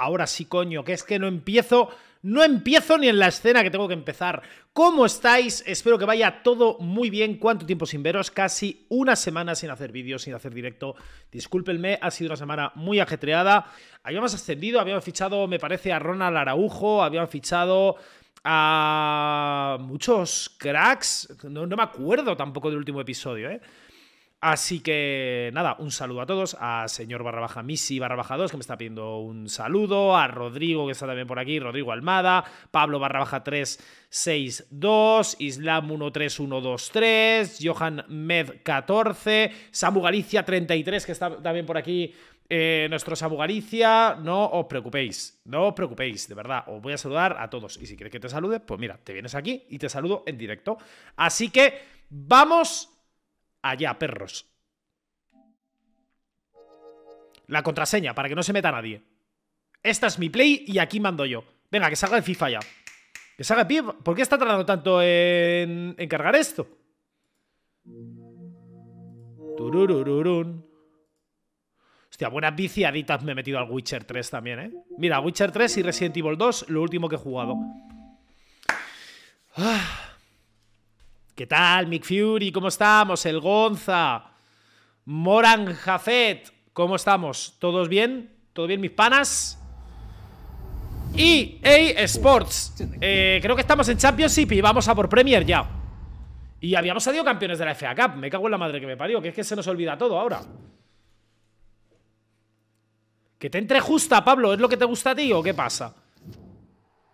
Ahora sí, coño, que es que no empiezo, no empiezo ni en la escena que tengo que empezar. ¿Cómo estáis? Espero que vaya todo muy bien. ¿Cuánto tiempo sin veros? Casi una semana sin hacer vídeos, sin hacer directo. Discúlpenme, ha sido una semana muy ajetreada. Habíamos ascendido, habíamos fichado, me parece, a Ronald Araujo, habíamos fichado a muchos cracks. No, no me acuerdo tampoco del último episodio, ¿eh? Así que nada, un saludo a todos, a señor barra baja Misi barra baja 2 que me está pidiendo un saludo, a Rodrigo que está también por aquí, Rodrigo Almada, Pablo barra baja 362, Islam 13123, Johan Med 14, Samu Galicia 33 que está también por aquí eh, nuestro Samu Galicia, no os preocupéis, no os preocupéis, de verdad, os voy a saludar a todos. Y si quieres que te salude, pues mira, te vienes aquí y te saludo en directo. Así que vamos Allá, perros. La contraseña, para que no se meta nadie. Esta es mi play y aquí mando yo. Venga, que salga el FIFA ya. Que salga el FIFA. ¿Por qué está tardando tanto en, cargar esto? Hostia, buenas viciaditas me he metido al Witcher 3 también, ¿eh? Mira, Witcher 3 y Resident Evil 2, lo último que he jugado. Ah. ¿Qué tal, Mick Fury? ¿Cómo estamos? El Gonza. Moran Jafet. ¿Cómo estamos? ¿Todos bien? ¿Todo bien, mis panas? Y EA Sports. Eh, creo que estamos en Championship y vamos a por Premier ya. Y habíamos salido campeones de la FA Cup. Me cago en la madre que me parió, que es que se nos olvida todo ahora. Que te entre justa, Pablo. ¿Es lo que te gusta a ti o qué pasa?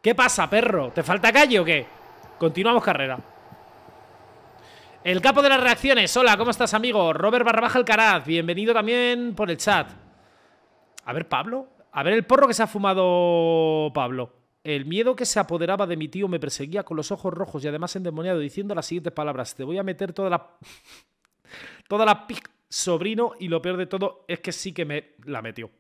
¿Qué pasa, perro? ¿Te falta calle o qué? Continuamos carrera. El capo de las reacciones. Hola, ¿cómo estás, amigo? Robert Barrabaja Alcaraz. Bienvenido también por el chat. A ver, Pablo. A ver el porro que se ha fumado Pablo. El miedo que se apoderaba de mi tío me perseguía con los ojos rojos y además endemoniado diciendo las siguientes palabras. Te voy a meter toda la... toda la pic, sobrino. Y lo peor de todo es que sí que me la metió.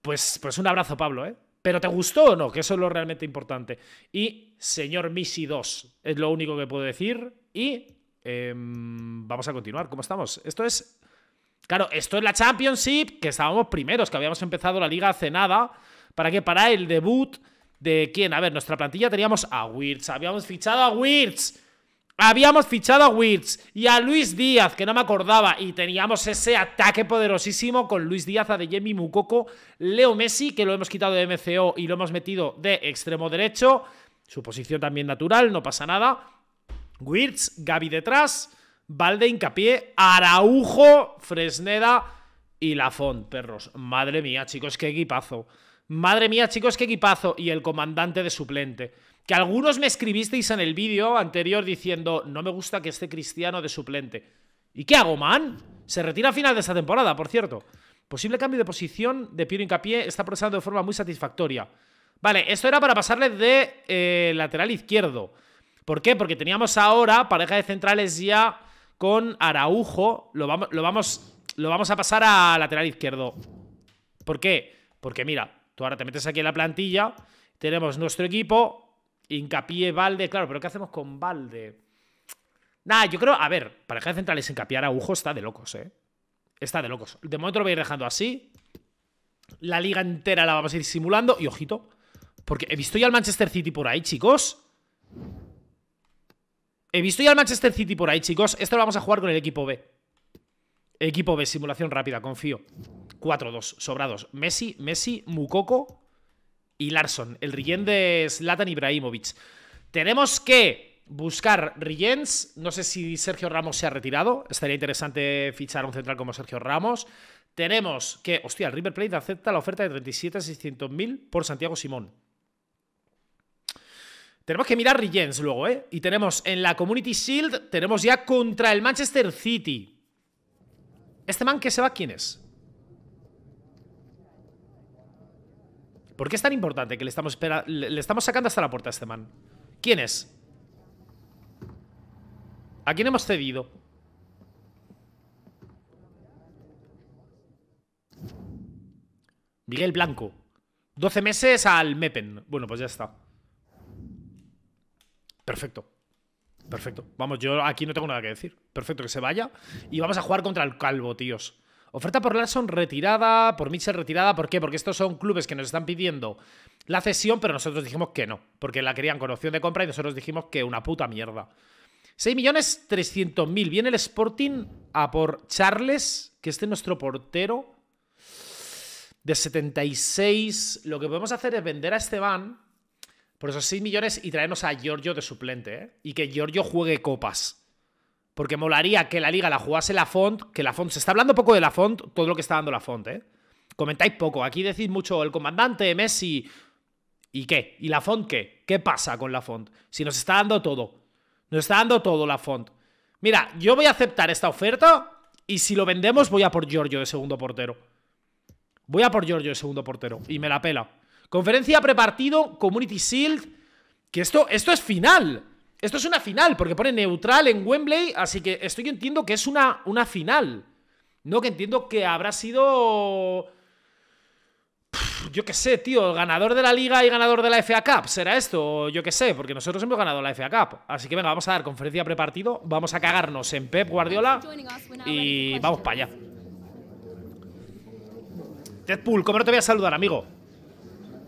Pues, pues un abrazo, Pablo, ¿eh? Pero ¿te gustó o no? Que eso es lo realmente importante. Y señor Missy 2, es lo único que puedo decir. Y Em, vamos a continuar. ¿Cómo estamos? Esto es. Claro, esto es la Championship, que estábamos primeros, que habíamos empezado la liga hace nada. ¿Para qué? Para el debut de quién? A ver, nuestra plantilla teníamos a Wirtz. Habíamos fichado a Wirtz. Habíamos fichado a Wirtz y a Luis Díaz, que no me acordaba, y teníamos ese ataque poderosísimo con Luis Díaz, de Jimmy Mukoko, Leo Messi, que lo hemos quitado de MCO y lo hemos metido de extremo derecho, su posición también natural, no pasa nada, Wirtz, Gaby detrás, Valde, Hincapié, Araujo, Fresneda y Lafont, perros. Madre mía, chicos, qué equipazo. Madre mía, chicos, qué equipazo. Y el comandante de suplente. Que algunos me escribisteis en el vídeo anterior diciendo, no me gusta que esté Cristiano de suplente. ¿Y qué hago, man? Se retira a final de esta temporada, por cierto. Posible cambio de posición de Piero Hincapié está procesando de forma muy satisfactoria. Vale, esto era para pasarle de eh, lateral izquierdo. ¿Por qué? Porque teníamos ahora pareja de centrales ya con Araujo. Lo vamos, lo vamos, lo vamos a pasar a lateral izquierdo. ¿Por qué? Porque mira, tú ahora te metes aquí en la plantilla. Tenemos nuestro equipo. Incapié, Valde. Claro, pero ¿qué hacemos con Valde? Nah, yo creo. A ver, pareja de centrales Incapié, Araujo está de locos, ¿eh? Está de locos. De momento lo voy a ir dejando así. La liga entera la vamos a ir simulando. Y ojito, porque he visto ya al Manchester City por ahí, chicos. He visto ya el Manchester City por ahí, chicos. Esto lo vamos a jugar con el equipo B. Equipo B, simulación rápida, confío. 4-2, sobrados. Messi, Messi, Mukoko y Larson. El Rillén de Zlatan Ibrahimovic. Tenemos que buscar Rillens. No sé si Sergio Ramos se ha retirado. Estaría interesante fichar un central como Sergio Ramos. Tenemos que... Hostia, el River Plate acepta la oferta de 37.600.000 por Santiago Simón. Tenemos que mirar Regens luego, ¿eh? Y tenemos en la Community Shield, tenemos ya contra el Manchester City. ¿Este man que se va quién es? ¿Por qué es tan importante que le estamos, le estamos sacando hasta la puerta a este man? ¿Quién es? ¿A quién hemos cedido? Miguel Blanco. 12 meses al Mepen. Bueno, pues ya está. Perfecto. Perfecto. Vamos, yo aquí no tengo nada que decir. Perfecto, que se vaya. Y vamos a jugar contra el Calvo, tíos. Oferta por Larson retirada, por Mitchell retirada. ¿Por qué? Porque estos son clubes que nos están pidiendo la cesión, pero nosotros dijimos que no. Porque la querían con opción de compra y nosotros dijimos que una puta mierda. 6.300.000. Viene el Sporting a por Charles, que es nuestro portero. De 76. Lo que podemos hacer es vender a Esteban por esos 6 millones y traernos a Giorgio de suplente, ¿eh? Y que Giorgio juegue copas. Porque molaría que la liga la jugase la font, que la font. Se está hablando poco de la font, todo lo que está dando la font, ¿eh? Comentáis poco. Aquí decís mucho el comandante, Messi. ¿Y qué? ¿Y la font qué? ¿Qué pasa con la font? Si nos está dando todo. Nos está dando todo la font. Mira, yo voy a aceptar esta oferta y si lo vendemos voy a por Giorgio de segundo portero. Voy a por Giorgio de segundo portero y me la pela. Conferencia prepartido, Community Shield. Que esto, esto es final. Esto es una final, porque pone neutral en Wembley. Así que esto yo entiendo que es una, una final. No, que entiendo que habrá sido. yo qué sé, tío, ganador de la Liga y ganador de la FA Cup. ¿Será esto? Yo qué sé, porque nosotros hemos ganado la FA Cup. Así que venga, vamos a dar conferencia prepartido. Vamos a cagarnos en Pep Guardiola. Y vamos para allá. Deadpool, ¿cómo no te voy a saludar, amigo?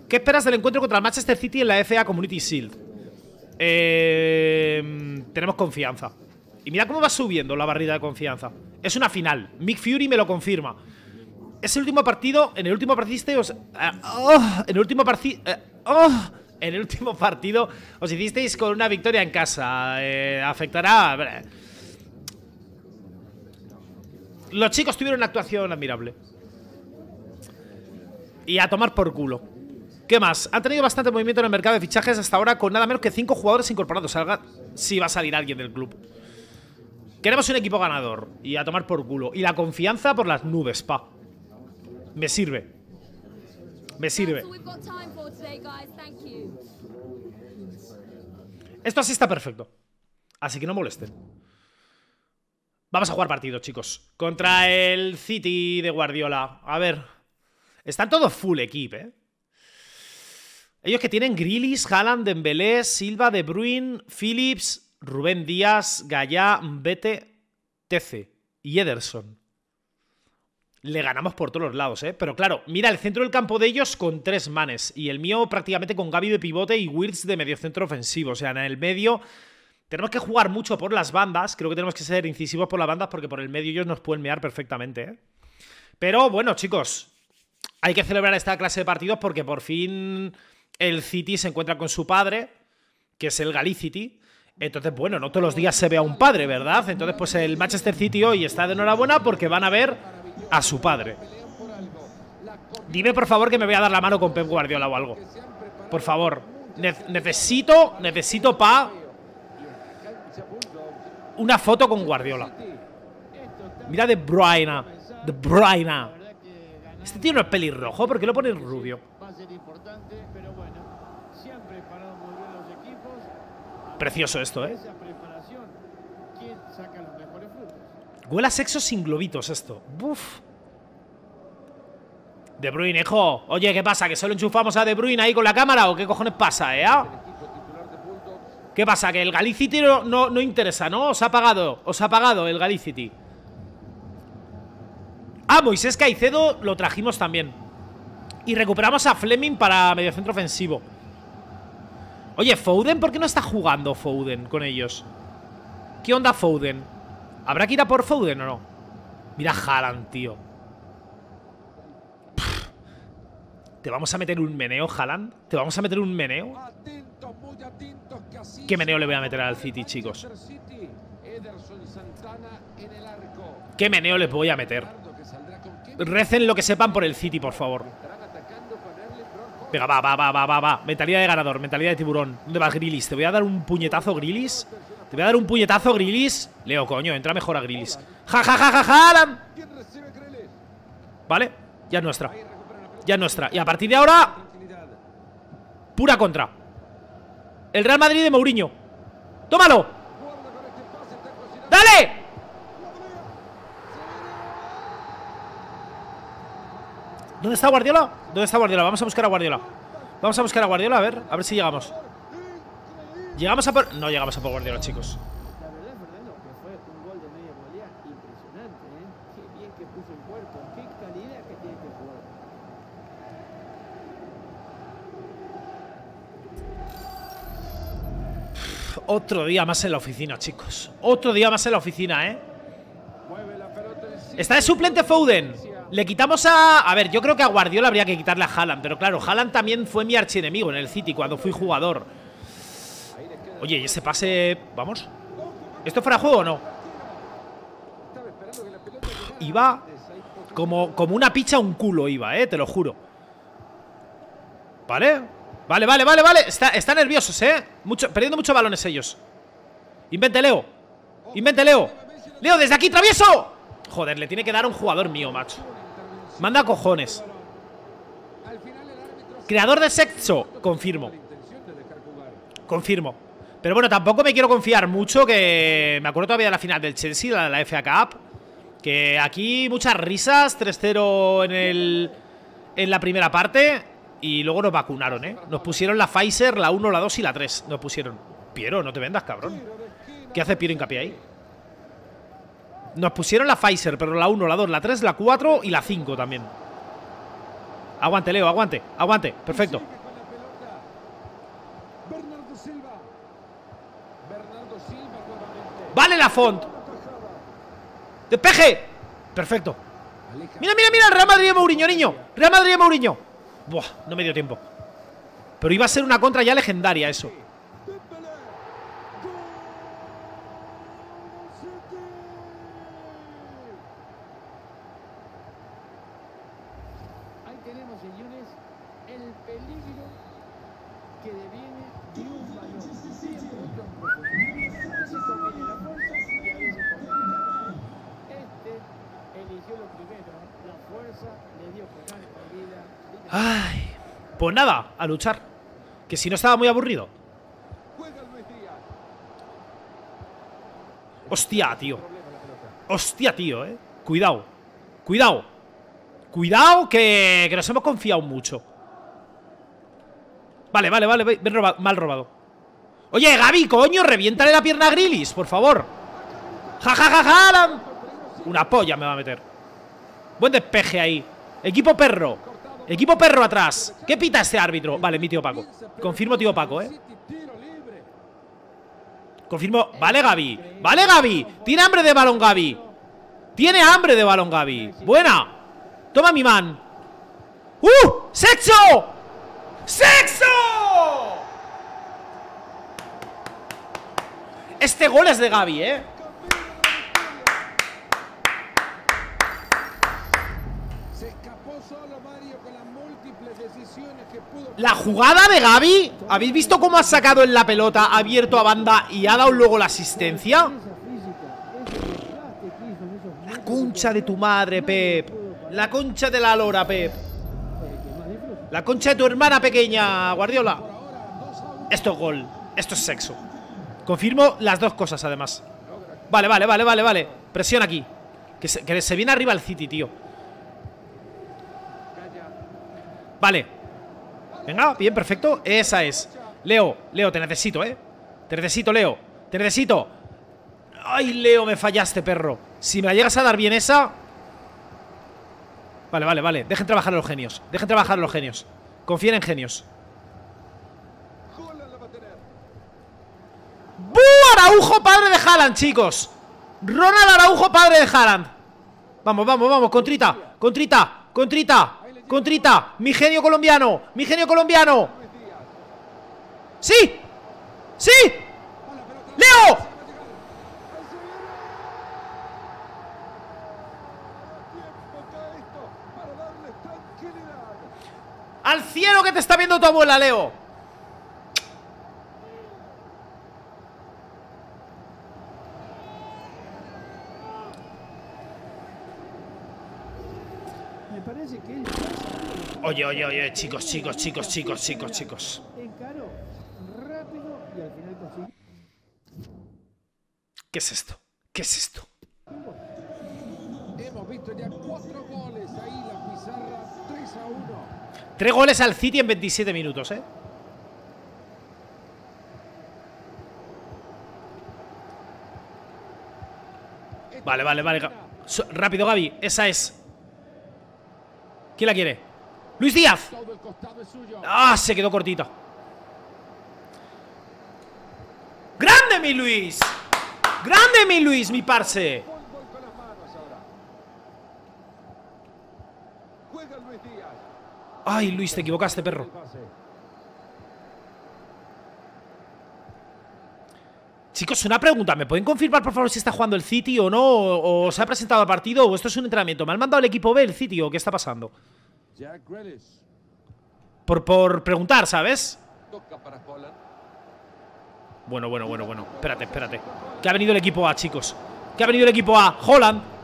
¿Qué esperas del encuentro contra el Manchester City en la FA Community Shield? Eh, tenemos confianza. Y mira cómo va subiendo la barrida de confianza. Es una final. Mick Fury me lo confirma. Es el último partido. En el último partido. Os, eh, oh, en el último partido. Eh, oh, en el último partido os hicisteis con una victoria en casa. afectará. Los chicos tuvieron una actuación admirable. Y a tomar por culo. ¿Qué más? Han tenido bastante movimiento en el mercado de fichajes hasta ahora con nada menos que 5 jugadores incorporados. Salga si va a salir alguien del club. Queremos un equipo ganador y a tomar por culo. Y la confianza por las nubes, pa. Me sirve. Me sirve. Esto así está perfecto. Así que no molesten. Vamos a jugar partido, chicos. Contra el City de Guardiola. A ver. Están todos full equipo, ¿eh? Ellos que tienen Grilis, Haaland, Dembélé, Silva, De Bruyne, Phillips, Rubén Díaz, Gaya, Bete, Tece y Ederson. Le ganamos por todos los lados, ¿eh? Pero claro, mira, el centro del campo de ellos con tres manes y el mío prácticamente con Gaby de pivote y Wirtz de mediocentro ofensivo. O sea, en el medio tenemos que jugar mucho por las bandas. Creo que tenemos que ser incisivos por las bandas porque por el medio ellos nos pueden mear perfectamente. ¿eh? Pero bueno, chicos, hay que celebrar esta clase de partidos porque por fin el City se encuentra con su padre, que es el Galicity. Entonces, bueno, no todos los días se ve a un padre, ¿verdad? Entonces, pues el Manchester City hoy está de enhorabuena porque van a ver a su padre. Dime, por favor, que me voy a dar la mano con Pep Guardiola o algo. Por favor. necesito, necesito pa... Una foto con Guardiola. Mira de Bruyne. De Bruyne. Este tío no es pelirrojo, ¿por qué lo pone rubio? Precioso esto, ¿eh? Huela sexo sin globitos esto. Buf. De Bruyne, hijo. Oye, ¿qué pasa? ¿Que solo enchufamos a De Bruyne ahí con la cámara o qué cojones pasa, eh? Ah. ¿Qué pasa? ¿Que el Galicity no, no, interesa, no? Os ha pagado, os ha pagado el Galicity. Ah, Moisés Caicedo lo trajimos también. Y recuperamos a Fleming para mediocentro ofensivo. Oye, Foden, ¿por qué no está jugando Foden con ellos? ¿Qué onda Foden? ¿Habrá que ir a por Foden o no? Mira Haaland, tío. ¿Te vamos a meter un meneo, Haaland? ¿Te vamos a meter un meneo? ¿Qué meneo le voy a meter al City, chicos? ¿Qué meneo les voy a meter? Recen lo que sepan por el City, por favor. Venga, va, va, va, va, va, va. Mentalidad de ganador, mentalidad de tiburón. ¿Dónde vas, Grillis? Te voy a dar un puñetazo, Grillis. Te voy a dar un puñetazo, Grillis. Leo, coño, entra mejor a Grillis. ¡Ja, ja, ja, ja, ja! Alan! Vale, ya es nuestra. Ya es nuestra. Y a partir de ahora. Pura contra. El Real Madrid de Mourinho. ¡Tómalo! ¡Dale! ¿Dónde está Guardiola? ¿Dónde está Guardiola? Vamos a buscar a Guardiola. Vamos a buscar a Guardiola, a ver, a ver si llegamos. Llegamos a por... No llegamos a por Guardiola, chicos. otro día más en la oficina, chicos. Otro día más en la oficina, ¿eh? Está de suplente Foden. Le quitamos a... A ver, yo creo que a Guardiola habría que quitarle a Haaland Pero claro, Haaland también fue mi archienemigo en el City cuando fui jugador Oye, y ese pase... Vamos ¿Esto fuera juego o no? Iba como, como una picha un culo iba, eh, te lo juro Vale Vale, vale, vale, vale Está, Están nerviosos, eh mucho, Perdiendo muchos balones ellos Invente Leo Invente Leo Leo, desde aquí, travieso Joder, le tiene que dar un jugador mío, macho Manda cojones. Creador de sexo, confirmo. Confirmo. Pero bueno, tampoco me quiero confiar mucho que me acuerdo todavía de la final del Chelsea, la de la FA Cup, que aquí muchas risas, 3-0 en el en la primera parte y luego nos vacunaron, ¿eh? Nos pusieron la Pfizer, la 1, la 2 y la 3, nos pusieron. Piero, no te vendas, cabrón. ¿Qué hace Piero hincapié ahí? Nos pusieron la Pfizer, pero la 1, la 2, la 3, la 4 y la 5 también. Aguante, Leo, aguante, aguante. Perfecto. Vale la font. Despeje. Perfecto. Mira, mira, mira. Real Madrid y Mourinho, niño. Real Madrid y Mourinho. Buah, no me dio tiempo. Pero iba a ser una contra ya legendaria eso. nada, a luchar. Que si no estaba muy aburrido. Hostia, tío. Hostia, tío, eh. Cuidado. Cuidado. Cuidado que, nos hemos confiado mucho. Vale, vale, vale. mal robado. Oye, Gaby, coño, reviéntale la pierna a Grillis, por favor. Ja, Una polla me va a meter. Buen despeje ahí. Equipo perro. Equipo perro atrás. ¿Qué pita este árbitro? Vale, mi tío Paco. Confirmo tío Paco, ¿eh? Confirmo. Vale, Gaby. Vale, Gaby. Tiene hambre de balón, Gaby. Tiene hambre de balón, Gaby. Buena. Toma mi man. ¡Uh! ¡Sexo! ¡Sexo! Este gol es de Gaby, ¿eh? La jugada de Gaby ¿Habéis visto cómo ha sacado en la pelota Ha abierto a banda y ha dado luego la asistencia? La concha de tu madre, Pep La concha de la lora, Pep La concha de tu hermana pequeña, Guardiola Esto es gol Esto es sexo Confirmo las dos cosas, además Vale, vale, vale, vale, vale Presión aquí que se, que se viene arriba el City, tío Vale Venga, bien, perfecto. Esa es. Leo, Leo, te necesito, ¿eh? Te necesito, Leo. Te necesito. Ay, Leo, me fallaste, perro. Si me la llegas a dar bien esa... Vale, vale, vale. Dejen trabajar a los genios. Dejen trabajar a los genios. Confíen en genios. ¡Bu! Araujo, padre de Haaland, chicos. Ronald Araujo, padre de Haaland. Vamos, vamos, vamos. Contrita, contrita, contrita. Contrita, mi genio colombiano, mi genio colombiano. ¡Sí! ¡Sí! ¡Leo! ¡Al cielo que te está viendo tu abuela, Leo! oye, oye, oye, chicos, chicos, chicos, chicos, chicos, chicos. ¿Qué es esto? ¿Qué es esto? Hemos visto ya cuatro goles ahí, la pizarra 3 a 1. Tres goles al City en 27 minutos, ¿eh? Vale, vale, vale. Rápido, Gaby. Esa es. ¿Quién la quiere? Luis Díaz. Ah, se quedó cortito! Grande mi Luis. Grande mi Luis, mi parce. Ay, Luis, te equivocaste, perro. Chicos, una pregunta. ¿Me pueden confirmar, por favor, si está jugando el City o no? ¿O, se ha presentado al partido? ¿O esto es un entrenamiento? ¿Me han mandado al equipo B, el City? ¿O qué está pasando? Por, por preguntar, ¿sabes? Bueno, bueno, bueno, bueno. Espérate, espérate. Que ha venido el equipo A, chicos. Que ha venido el equipo A. Holland.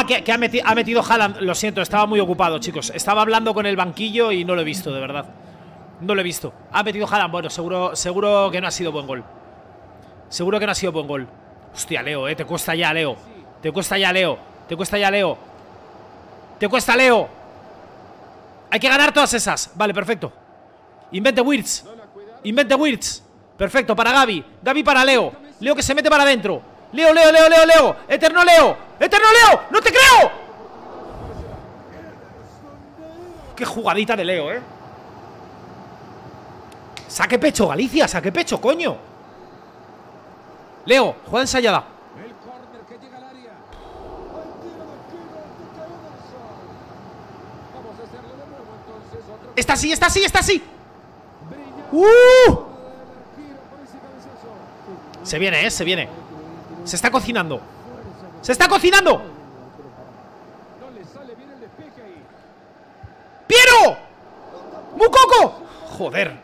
Ah, que, ha, metido Haaland. Lo siento, estaba muy ocupado, chicos. Estaba hablando con el banquillo y no lo he visto, de verdad. No lo he visto. Ha metido Haaland. Bueno, seguro, seguro que no ha sido buen gol. Seguro que no ha sido buen gol. Hostia, Leo, eh. Te cuesta ya, Leo. Te cuesta ya, Leo. Te cuesta ya, Leo. Te cuesta, Leo. Hay que ganar todas esas. Vale, perfecto. Invente Wirtz. Invente Wirtz. Perfecto, para Gaby. Gaby para Leo. Leo que se mete para adentro. Leo, Leo, Leo, Leo, Leo. Eterno Leo. Eterno Leo. No te creo. Qué jugadita de Leo, ¿eh? Saque pecho, Galicia. Saque pecho, coño. Leo, juega ensayada. Está así, está así, está así. ¡Uh! Se viene, ¿eh? Se viene. Se está cocinando. Se está cocinando. ¡Piero! ¡Mucoco! Joder.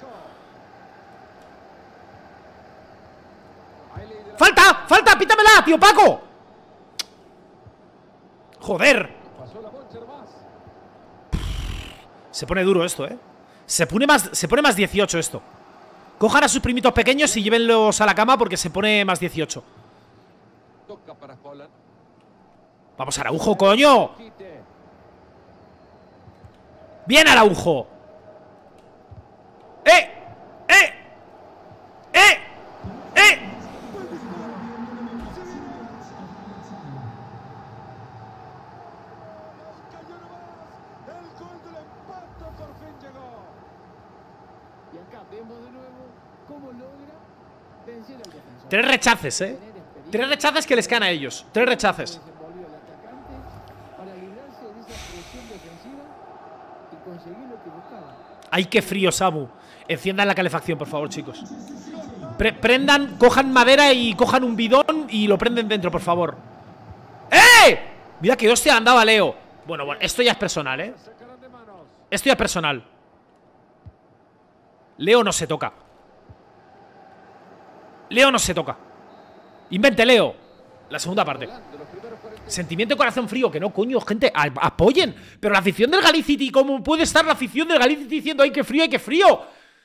¡Falta! ¡Falta! ¡Pítamela, tío Paco! ¡Joder! Se pone duro esto, ¿eh? Se pone más, se pone más 18 esto. Cojan a sus primitos pequeños y llévenlos a la cama porque se pone más 18 para ¡Vamos, Araujo, coño! ¡Bien, Araujo! ¡Eh! ¡Eh! ¡Eh! ¡Eh! Tres rechaces, ¿eh? Tres rechaces que les caen a ellos. Tres rechaces. Ay, qué frío, Samu. Enciendan la calefacción, por favor, chicos. prendan, cojan madera y cojan un bidón y lo prenden dentro, por favor. ¡Eh! Mira que hostia andaba Leo. Bueno, bueno, esto ya es personal, ¿eh? Esto ya es personal. Leo no se toca. Leo no se toca. Invente, Leo. La segunda parte. Sentimiento de corazón frío, que no, coño, gente, apoyen. Pero la afición del Galicity, ¿cómo puede estar la afición del Galicity diciendo hay que frío, ¡Hay que frío?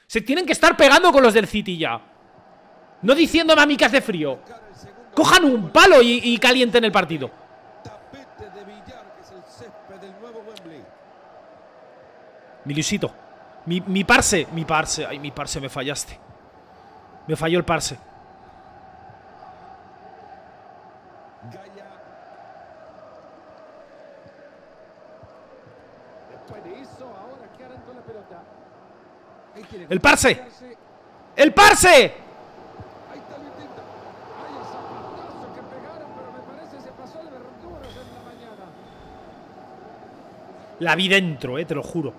Se tienen que estar pegando con los del City ya. No diciendo a mí que hace frío. Cojan un palo y, calienten el partido. Mi Mi, mi parse. Mi parse. Ay, mi parse, me fallaste. Me falló el parse. El Parse. El Parse. La vi dentro, eh, te lo juro.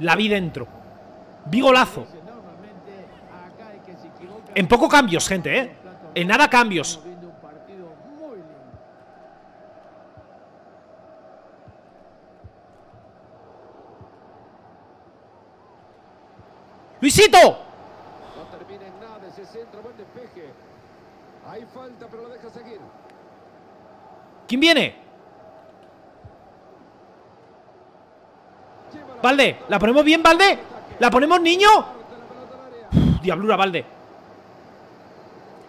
La vi dentro. Vi golazo. En poco cambios, gente, eh. En nada cambios. Luisito. No termina en nada ese centro, falta, pero lo deja seguir. ¿Quién viene? Valde, ¿la ponemos bien, Valde? ¿La ponemos niño? diablura, Valde.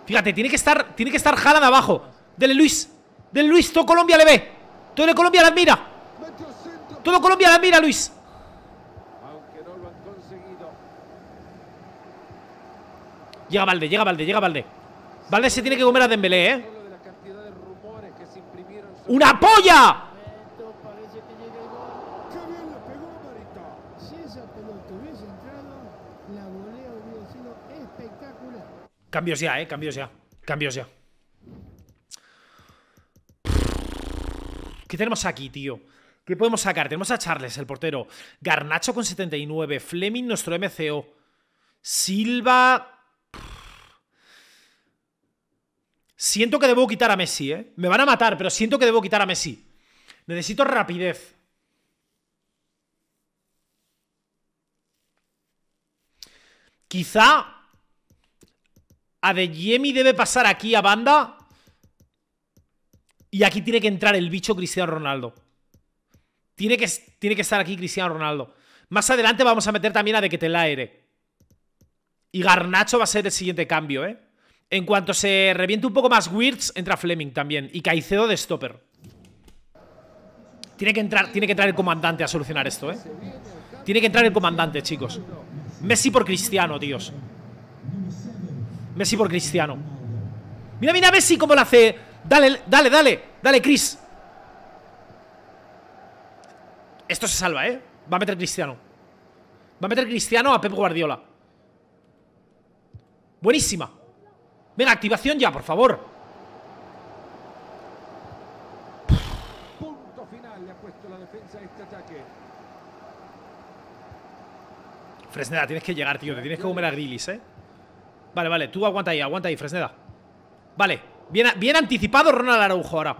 Fíjate, tiene que estar, tiene que estar Haaland abajo. Dele Luis. Dele Luis, todo Colombia le ve. Todo Colombia la admira. Todo Colombia la mira, Luis. Llega Valde, llega Valde, llega Valde. Valde se tiene que comer a Dembélé, ¿eh? ¡Una polla! Cambios ya, eh, cambios ya. Cambios ya. ¿Qué tenemos aquí, tío? ¿Qué podemos sacar? Tenemos a Charles, el portero. Garnacho con 79. Fleming, nuestro MCO. Silva Siento que debo quitar a Messi, ¿eh? Me van a matar, pero siento que debo quitar a Messi. Necesito rapidez. Quizá Adeyemi debe pasar aquí a banda. Y aquí tiene que entrar el bicho Cristiano Ronaldo. Tiene que, tiene que estar aquí Cristiano Ronaldo. Más adelante vamos a meter también a De Ketelaere. E. Y Garnacho va a ser el siguiente cambio, ¿eh? En cuanto se reviente un poco más Wirtz, entra Fleming también. Y Caicedo de stopper. Tiene que entrar, tiene que traer el comandante a solucionar esto, ¿eh? Tiene que entrar el comandante, chicos. Messi por Cristiano, tíos. Messi por Cristiano. Mira, mira Messi cómo lo hace. Dale, dale, dale. Dale, Chris. Esto se salva, ¿eh? Va a meter Cristiano. Va a meter Cristiano a Pep Guardiola. Buenísima. Venga, activación ya, por favor. Punto final le ha puesto la defensa este ataque. Fresneda, tienes que llegar, tío. Te tienes que comer a Grillis, eh. Vale, vale. Tú aguanta ahí, aguanta ahí, Fresneda. Vale. Bien, bien anticipado Ronald Araujo ahora.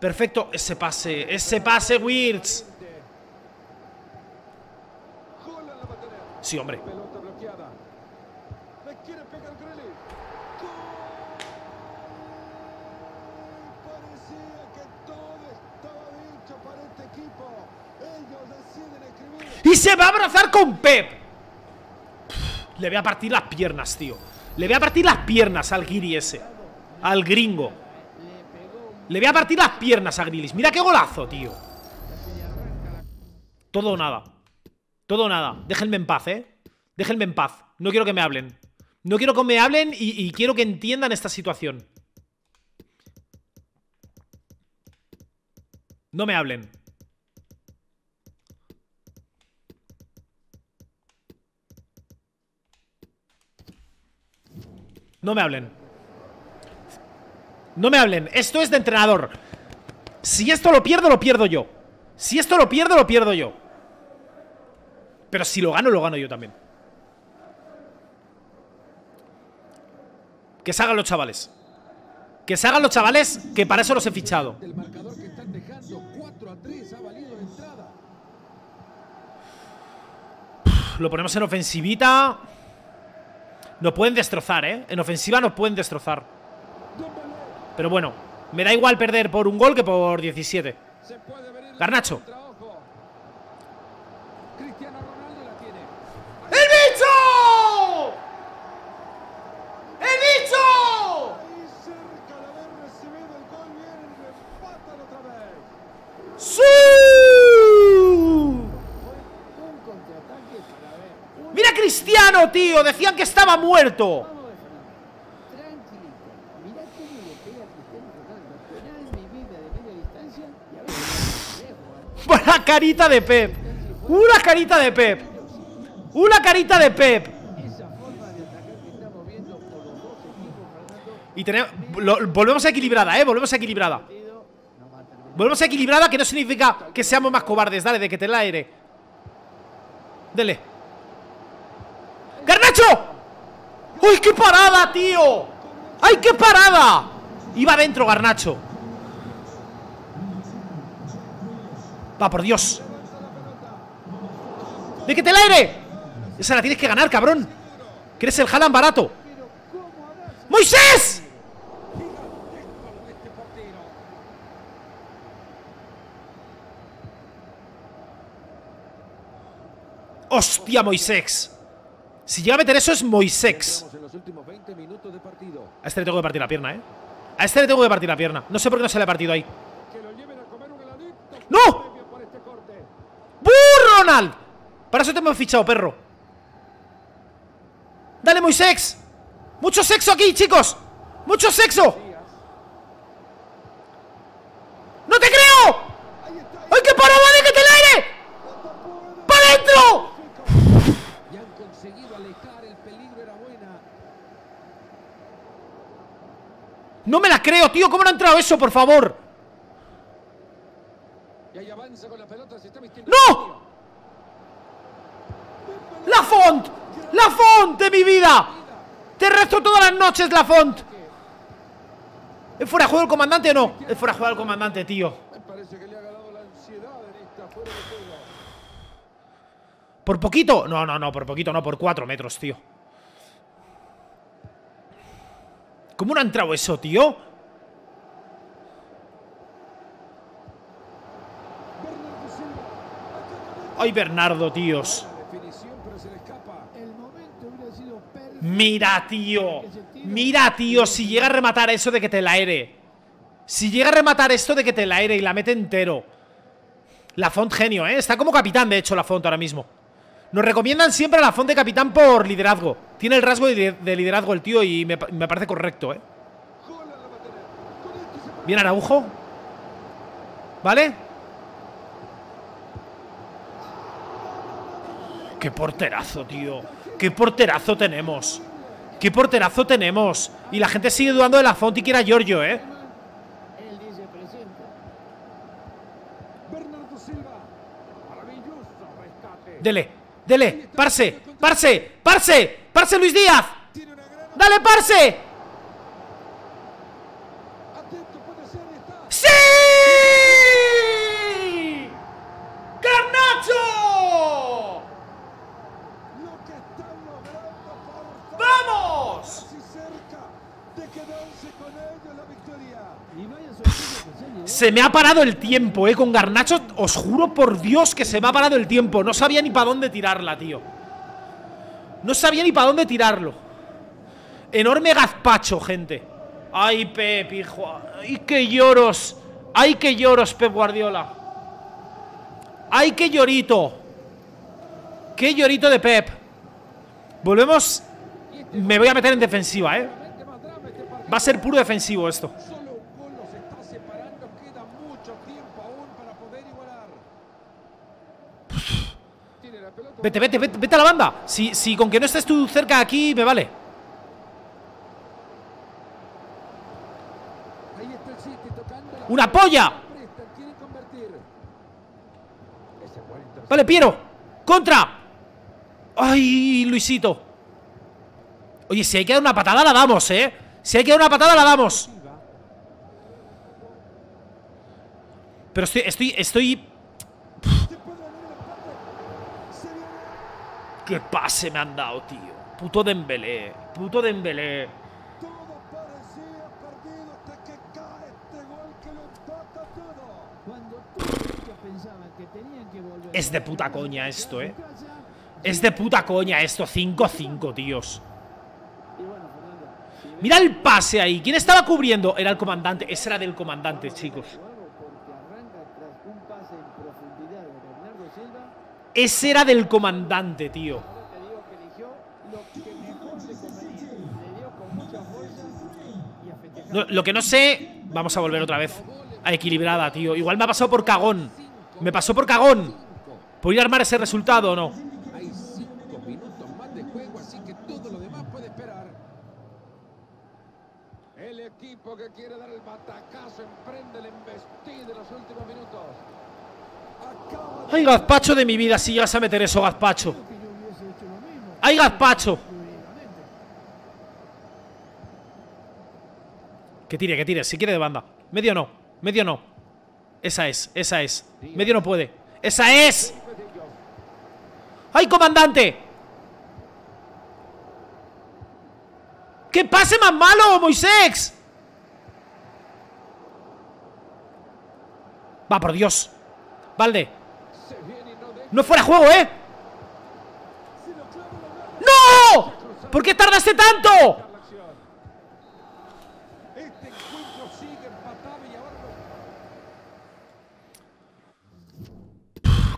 Perfecto. Ese pase, ese pase, Wirtz. Sí, hombre. Y se va a abrazar con Pep. le voy a partir las piernas, tío. Le voy a partir las piernas al Giri ese. Al gringo. Le voy a partir las piernas a Grilis. Mira qué golazo, tío. Todo nada. Todo nada. Déjenme en paz, ¿eh? Déjenme en paz. No quiero que me hablen. No quiero que me hablen y quiero que entiendan esta situación. No me hablen. No me hablen. No me hablen. Esto es de entrenador. Si esto lo pierdo, lo pierdo yo. Si esto lo pierdo, lo pierdo yo. Pero si lo gano, lo gano yo también. Que se hagan los chavales. Que se hagan los chavales, que para eso los he fichado. Lo ponemos en ofensivita. Nos pueden destrozar, ¿eh? En ofensiva nos pueden destrozar. Pero bueno, me da igual perder por un gol que por 17. Garnacho. tío, decían que estaba muerto. Una carita de Pep. Una carita de Pep. Una carita de Pep. Y tenemos, volvemos a equilibrada, ¿eh? Volvemos a equilibrada. Volvemos a equilibrada, que no significa que seamos más cobardes. Dale, de que te la aire. Dele. ¡Garnacho! ¡Uy, qué parada, tío! ¡Ay, qué parada! Iba adentro, Garnacho. Va, por Dios. ¡Déjate el aire! Esa la tienes que ganar, cabrón. Que eres el Jalan barato. ¡Moisés! ¡Hostia, Moisés! Si llega a meter eso es Moisex. A este le tengo que partir la pierna, ¿eh? A este le tengo que partir la pierna. No sé por qué no se le ha partido ahí. ¡No! Este ¡Burronal! Ronald! Para eso te hemos fichado, perro. ¡Dale, Moisex! ¡Mucho sexo aquí, chicos! ¡Mucho sexo! ¡No te creo! ¡Ay, qué parada! No me la creo, tío. ¿Cómo no ha entrado eso, por favor? ¡No! ¡La font! ¡La font de mi vida! Te resto todas las noches, la font. ¿Es fuera de juego el comandante o no? Es fuera de juego el comandante, tío. Por poquito. No, no, no, por poquito no, por cuatro metros, tío. ¿Cómo no ha entrado eso, tío? Ay, Bernardo, tíos. Mira, tío. Mira, tío, si llega a rematar eso de que te la aire. Si llega a rematar esto de que te la aire y la mete entero. La Font genio, ¿eh? Está como capitán, de hecho, la Font ahora mismo. Nos recomiendan siempre a la Fonte Capitán por liderazgo. Tiene el rasgo de liderazgo el tío y me, parece correcto, ¿eh? Bien Araujo. ¿Vale? ¡Qué porterazo, tío! ¡Qué porterazo tenemos! ¡Qué porterazo tenemos! Y la gente sigue dudando de la Fonte y quiere a Giorgio, ¿eh? Dele. Dele, parce, parce, parce, parce Luis Díaz. Dale, parce. ¡Sí! Se me ha parado el tiempo, eh Con Garnacho, os juro por Dios que se me ha parado el tiempo No sabía ni para dónde tirarla, tío No sabía ni para dónde tirarlo Enorme gazpacho, gente Ay, Pep, hijo Ay, que lloros Ay, que lloros, Pep Guardiola Ay, que llorito Qué llorito de Pep Volvemos Me voy a meter en defensiva, eh Va a ser puro defensivo esto Vete, vete, vete, a la banda. Si, si con que no estés tú cerca aquí, me vale. ¡Una polla! Vale, Piero. ¡Contra! ¡Ay, Luisito! Oye, si hay que dar una patada, la damos, ¿eh? Si hay que dar una patada, la damos. Pero estoy, estoy, estoy ¡Qué pase me han dado, tío! Puto Dembélé, puto Dembélé. Es de puta coña esto, eh. Es de puta coña esto. 5-5, tíos. Mira el pase ahí. ¿Quién estaba cubriendo? Era el comandante. Ese era del comandante, chicos. Ese era del comandante, tío. lo que no sé... Vamos a volver otra vez a equilibrada, tío. Igual me ha pasado por cagón. Me pasó por cagón. ¿Puedo ir a armar ese resultado o no? El equipo que quiere dar el batacazo emprende el embestida en los últimos minutos. Ay, gazpacho de mi vida, si llegas a meter eso, gazpacho. Ay, gazpacho. Que tire, que tire, si quiere de banda. Medio no, medio no. Esa es, esa es. Medio no puede. ¡Esa es! ¡Ay, comandante! ¡Que pase más malo, Moisés! Va, por Dios. Valde. No fuera juego, ¿eh? ¡No! ¿Por qué tardaste tanto?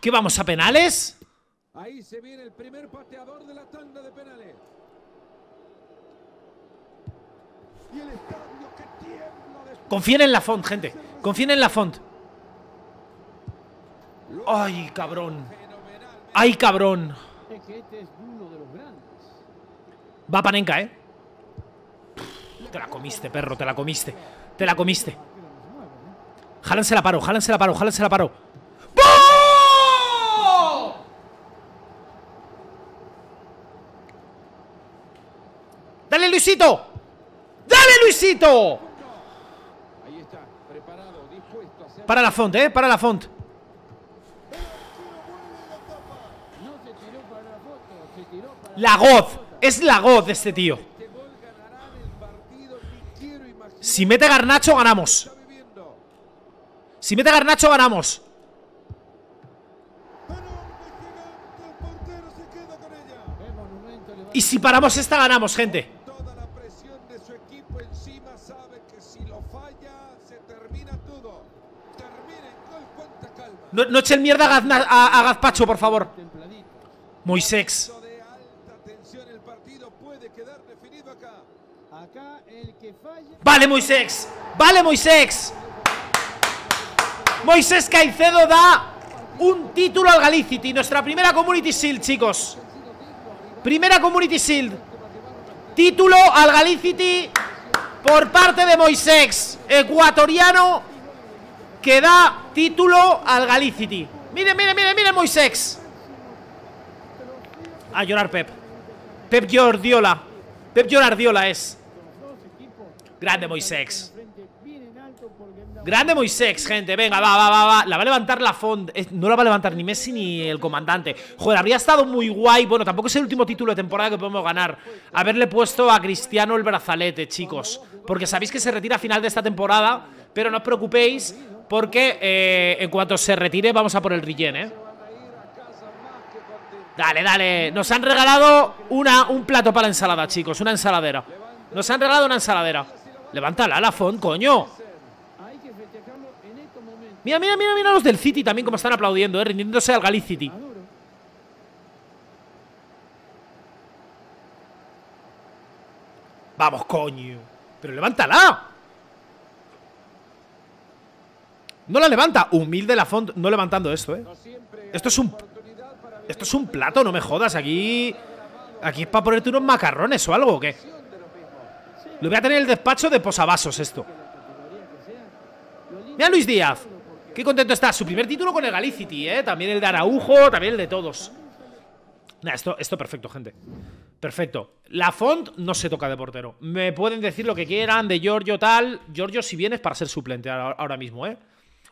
¿Qué vamos a penales? Ahí se viene el primer pateador de la tanda de penales. Y el estadio Confíen en la font, gente. Confíen en la font. ¡Ay, cabrón! ¡Ay, cabrón! Este Va Panenka, ¿eh? Te la comiste, perro, te la comiste. Te la comiste. Jálanse la paro, jálanse la paro, jálanse la paro. ¡Dale, Luisito! ¡Dale, Luisito! Para la font, ¿eh? Para la font. La God. Es la God de este tío. Si mete Garnacho, ganamos. Si mete Garnacho, ganamos. Y si paramos esta, ganamos, gente. No, no eche mierda a, Gazpacho, por favor. Moisex. Vale, Moisés. Vale, Moisés. Moisés Caicedo da un título al Galicity. Nuestra primera Community Shield, chicos. Primera Community Shield. Título al Galicity por parte de Moisex ecuatoriano, que da título al Galicity. Mire, mire, mire, mire Moisés. A llorar Pep. Pep Giordiola. Pep Giordiola es. Grande Moisex. Grande Moisex, gente. Venga, va, va, va, La va a levantar la Fond. Eh, no la va a levantar ni Messi ni el comandante. Joder, habría estado muy guay. Bueno, tampoco es el último título de temporada que podemos ganar. Haberle puesto a Cristiano el brazalete, chicos. Porque sabéis que se retira a final de esta temporada. Pero no os preocupéis. Porque eh, en cuanto se retire, vamos a por el relleno. ¿eh? Dale, dale. Nos han regalado una, un plato para la ensalada, chicos. Una ensaladera. Nos han regalado una ensaladera. ¡Levántala, la Font, coño. Mira, mira, mira, mira los del City también como están aplaudiendo, eh, rindiéndose al Galicity. City. Vamos, coño. Pero levántala. No la levanta. Humilde la font no levantando esto, eh. Esto es un. Esto es un plato, no me jodas. Aquí. Aquí es para ponerte unos macarrones o algo, ¿o qué? Lo voy a tener el despacho de posavasos esto. Mira Luis Díaz. Qué contento está. Su primer título con el Galicity, ¿eh? También el de Araujo, también el de todos. esto, esto perfecto, gente. Perfecto. La font no se toca de portero. Me pueden decir lo que quieran de Giorgio tal. Giorgio, si vienes para ser suplente ahora mismo, ¿eh?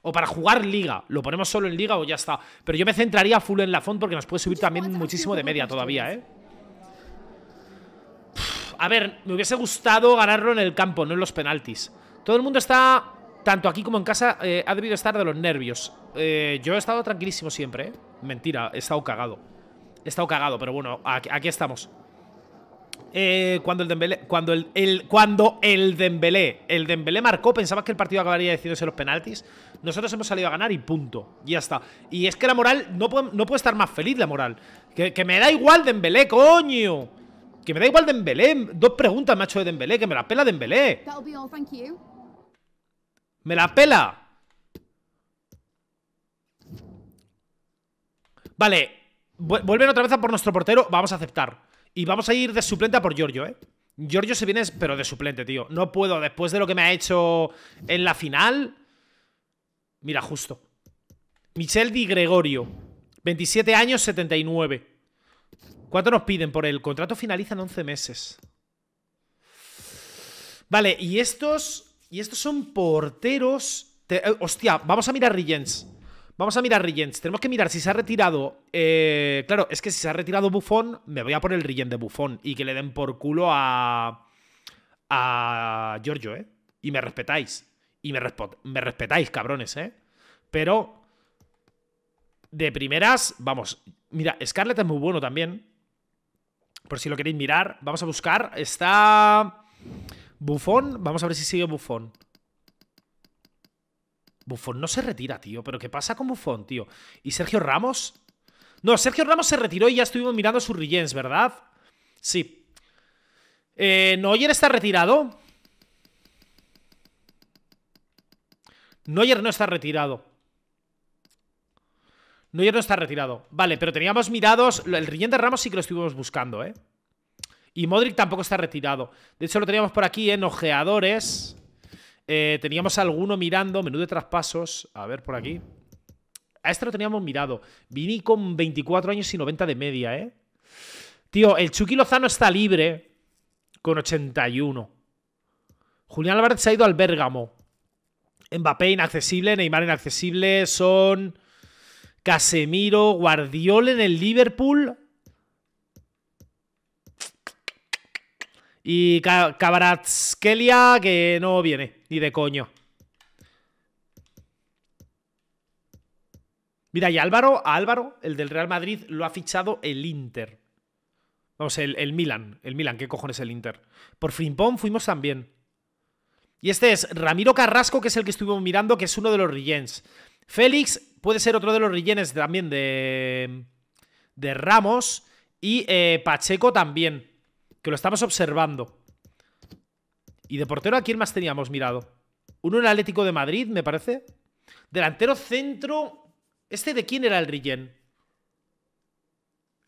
O para jugar liga. Lo ponemos solo en liga o ya está. Pero yo me centraría full en la font porque nos puede subir también muchísimo de media todavía, ¿eh? A ver, me hubiese gustado ganarlo en el campo, no en los penaltis. Todo el mundo está, tanto aquí como en casa, eh, ha debido estar de los nervios. Eh, yo he estado tranquilísimo siempre, ¿eh? Mentira, he estado cagado. He estado cagado, pero bueno, aquí, estamos. Eh, cuando el Dembélé, cuando el, cuando el Dembélé, el Dembélé marcó, pensaba que el partido acabaría decidiéndose los penaltis. Nosotros hemos salido a ganar y punto. ya está. Y es que la moral no puede, estar más feliz la moral. Que, que me da igual Dembélé, coño. Que me da igual Dembélé. Dos preguntas me ha hecho de Dembélé. Que me la pela Dembélé. me la pela. Vale. Vuelven otra vez a por nuestro portero. Vamos a aceptar. Y vamos a ir de suplente a por Giorgio, ¿eh? Giorgio se viene, pero de suplente, tío. No puedo, después de lo que me ha hecho en la final. Mira, justo. Michel Di Gregorio. 27 años, 79. ¿Cuánto nos piden por El contrato Finalizan en 11 meses. Vale, y estos. Y estos son porteros. Eh, hostia, vamos a mirar rillens Vamos a mirar rillens, Tenemos que mirar si se ha retirado. Eh, claro, es que si se ha retirado Bufón, me voy a poner el Regent de Bufón. Y que le den por culo a. A Giorgio, ¿eh? Y me respetáis. Y me, me respetáis, cabrones, ¿eh? Pero. De primeras, vamos. Mira, Scarlett es muy bueno también. Por si lo queréis mirar, vamos a buscar. Está Bufón. Vamos a ver si sigue Bufón. Bufón no se retira, tío. ¿Pero qué pasa con Bufón, tío? ¿Y Sergio Ramos? No, Sergio Ramos se retiró y ya estuvimos mirando su rellens, ¿verdad? Sí. Eh, está retirado. Neuer no está retirado. No, ya no está retirado. Vale, pero teníamos mirados. El Rillén de Ramos sí que lo estuvimos buscando, ¿eh? Y Modric tampoco está retirado. De hecho, lo teníamos por aquí ¿eh? en ojeadores. Eh, teníamos alguno mirando. Menú de traspasos. A ver por aquí. A este lo teníamos mirado. Vini con 24 años y 90 de media, ¿eh? Tío, el Chucky Lozano está libre con 81. Julián Álvarez ha ido al Bérgamo. Mbappé inaccesible, Neymar inaccesible, son Casemiro, Guardiola en el Liverpool. Y Cabaratskelia, que no viene, ni de coño. Mira, y Álvaro, Álvaro, el del Real Madrid, lo ha fichado el Inter. Vamos, el, el Milan. El Milan, ¿qué cojones el Inter? Por Frimpón fuimos también. Y este es Ramiro Carrasco, que es el que estuvimos mirando, que es uno de los Rillens. Félix puede ser otro de los rellenes también de, de Ramos. Y eh, Pacheco también, que lo estamos observando. Y de portero, ¿a quién más teníamos mirado? Uno en Atlético de Madrid, me parece. Delantero centro. ¿Este de quién era el rellen?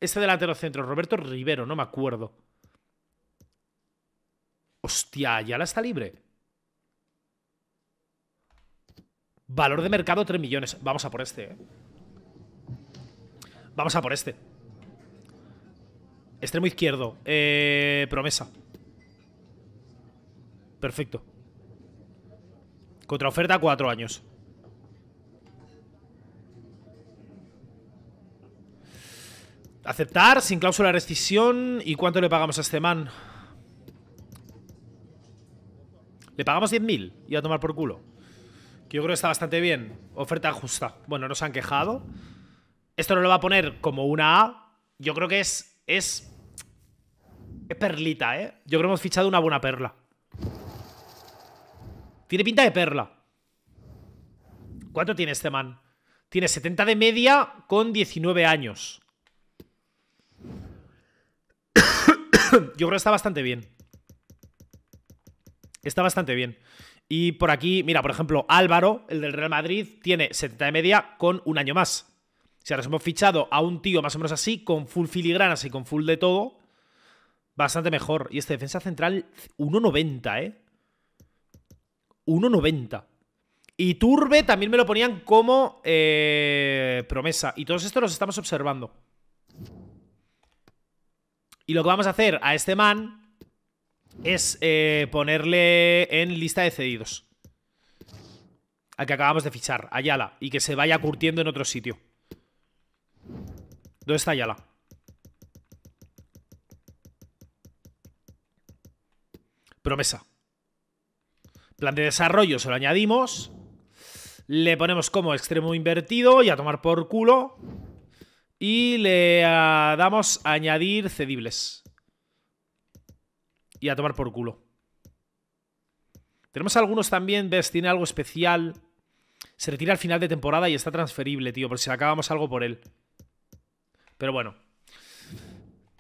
Este delantero centro, Roberto Rivero, no me acuerdo. Hostia, ya la está libre. Valor de mercado 3 millones. Vamos a por este, ¿eh? Vamos a por este. Extremo izquierdo. Eh, promesa. Perfecto. Contraoferta cuatro años. Aceptar sin cláusula de rescisión. ¿Y cuánto le pagamos a este man? Le pagamos 10.000 y a tomar por culo yo creo que está bastante bien. Oferta justa. Bueno, no se han quejado. Esto no lo va a poner como una A. Yo creo que es. Es. Es perlita, ¿eh? Yo creo que hemos fichado una buena perla. Tiene pinta de perla. ¿Cuánto tiene este man? Tiene 70 de media con 19 años. Yo creo que está bastante bien. Está bastante bien. Y por aquí, mira, por ejemplo, Álvaro, el del Real Madrid, tiene 70 de media con un año más. Si ahora hemos fichado a un tío más o menos así, con full filigranas y con full de todo, bastante mejor. Y este defensa central, 1.90, ¿eh? 1.90. Y Turbe también me lo ponían como eh, promesa. Y todos estos los estamos observando. Y lo que vamos a hacer a este man es eh, ponerle en lista de cedidos. Al que acabamos de fichar, Ayala. Y que se vaya curtiendo en otro sitio. ¿Dónde está Ayala? Promesa. Plan de desarrollo se lo añadimos. Le ponemos como extremo invertido y a tomar por culo. Y le ah, damos a añadir cedibles y a tomar por culo. Tenemos algunos también, ves, tiene algo especial. Se retira al final de temporada y está transferible, tío, por si acabamos algo por él. Pero bueno.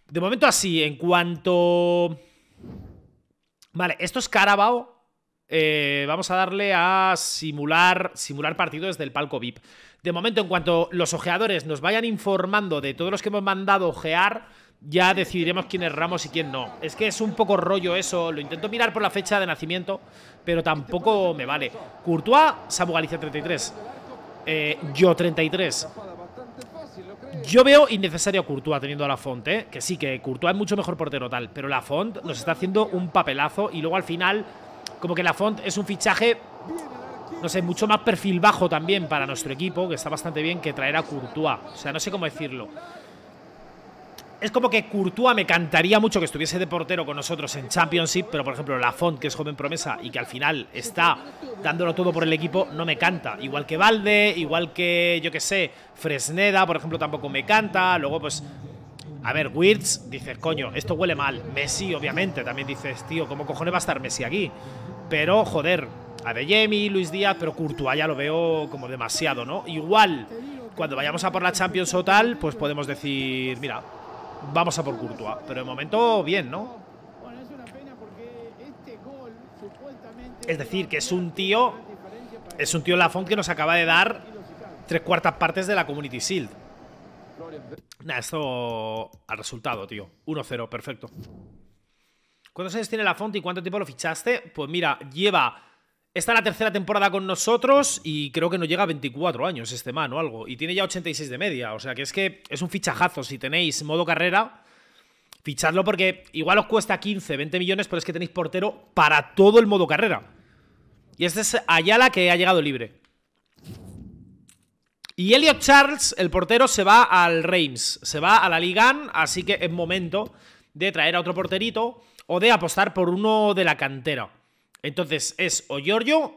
De momento así, en cuanto... Vale, esto es Carabao. Eh, vamos a darle a simular, simular partido desde el palco VIP. De momento, en cuanto los ojeadores nos vayan informando de todos los que hemos mandado ojear, ya decidiremos quién es Ramos y quién no. Es que es un poco rollo eso. Lo intento mirar por la fecha de nacimiento, pero tampoco me vale. Courtois, Samu Galicia 33. Eh, yo 33. Yo veo innecesario a Courtois teniendo a la Font, eh, que sí, que Courtois es mucho mejor portero tal, pero la Font nos está haciendo un papelazo y luego al final, como que la Font es un fichaje, no sé, mucho más perfil bajo también para nuestro equipo, que está bastante bien que traer a Courtois. O sea, no sé cómo decirlo es como que Courtois me cantaría mucho que estuviese de portero con nosotros en Championship, pero por ejemplo Lafont, que es joven promesa y que al final está dándolo todo por el equipo, no me canta. Igual que Valde, igual que, yo que sé, Fresneda, por ejemplo, tampoco me canta. Luego, pues, a ver, Wirtz, dices, coño, esto huele mal. Messi, obviamente, también dices, tío, ¿cómo cojones va a estar Messi aquí? Pero, joder, Adeyemi, Luis Díaz, pero Courtois ya lo veo como demasiado, ¿no? Igual, cuando vayamos a por la Champions o tal, pues podemos decir, mira, vamos a por Courtois. Pero de momento, bien, ¿no? Este es decir, que es un tío... Es un tío la font que nos acaba de dar tres cuartas partes de la Community Shield. Nada, esto al resultado, tío. 1-0, perfecto. ¿Cuántos años tiene Lafont y cuánto tiempo lo fichaste? Pues mira, lleva Está la tercera temporada con nosotros y creo que nos llega a 24 años este man o algo. Y tiene ya 86 de media. O sea que es que es un fichajazo. Si tenéis modo carrera, fichadlo porque igual os cuesta 15, 20 millones, pero es que tenéis portero para todo el modo carrera. Y este es Ayala que ha llegado libre. Y Elliot Charles, el portero, se va al Reims. Se va a la Ligan, así que es momento de traer a otro porterito o de apostar por uno de la cantera. Entonces es o Giorgio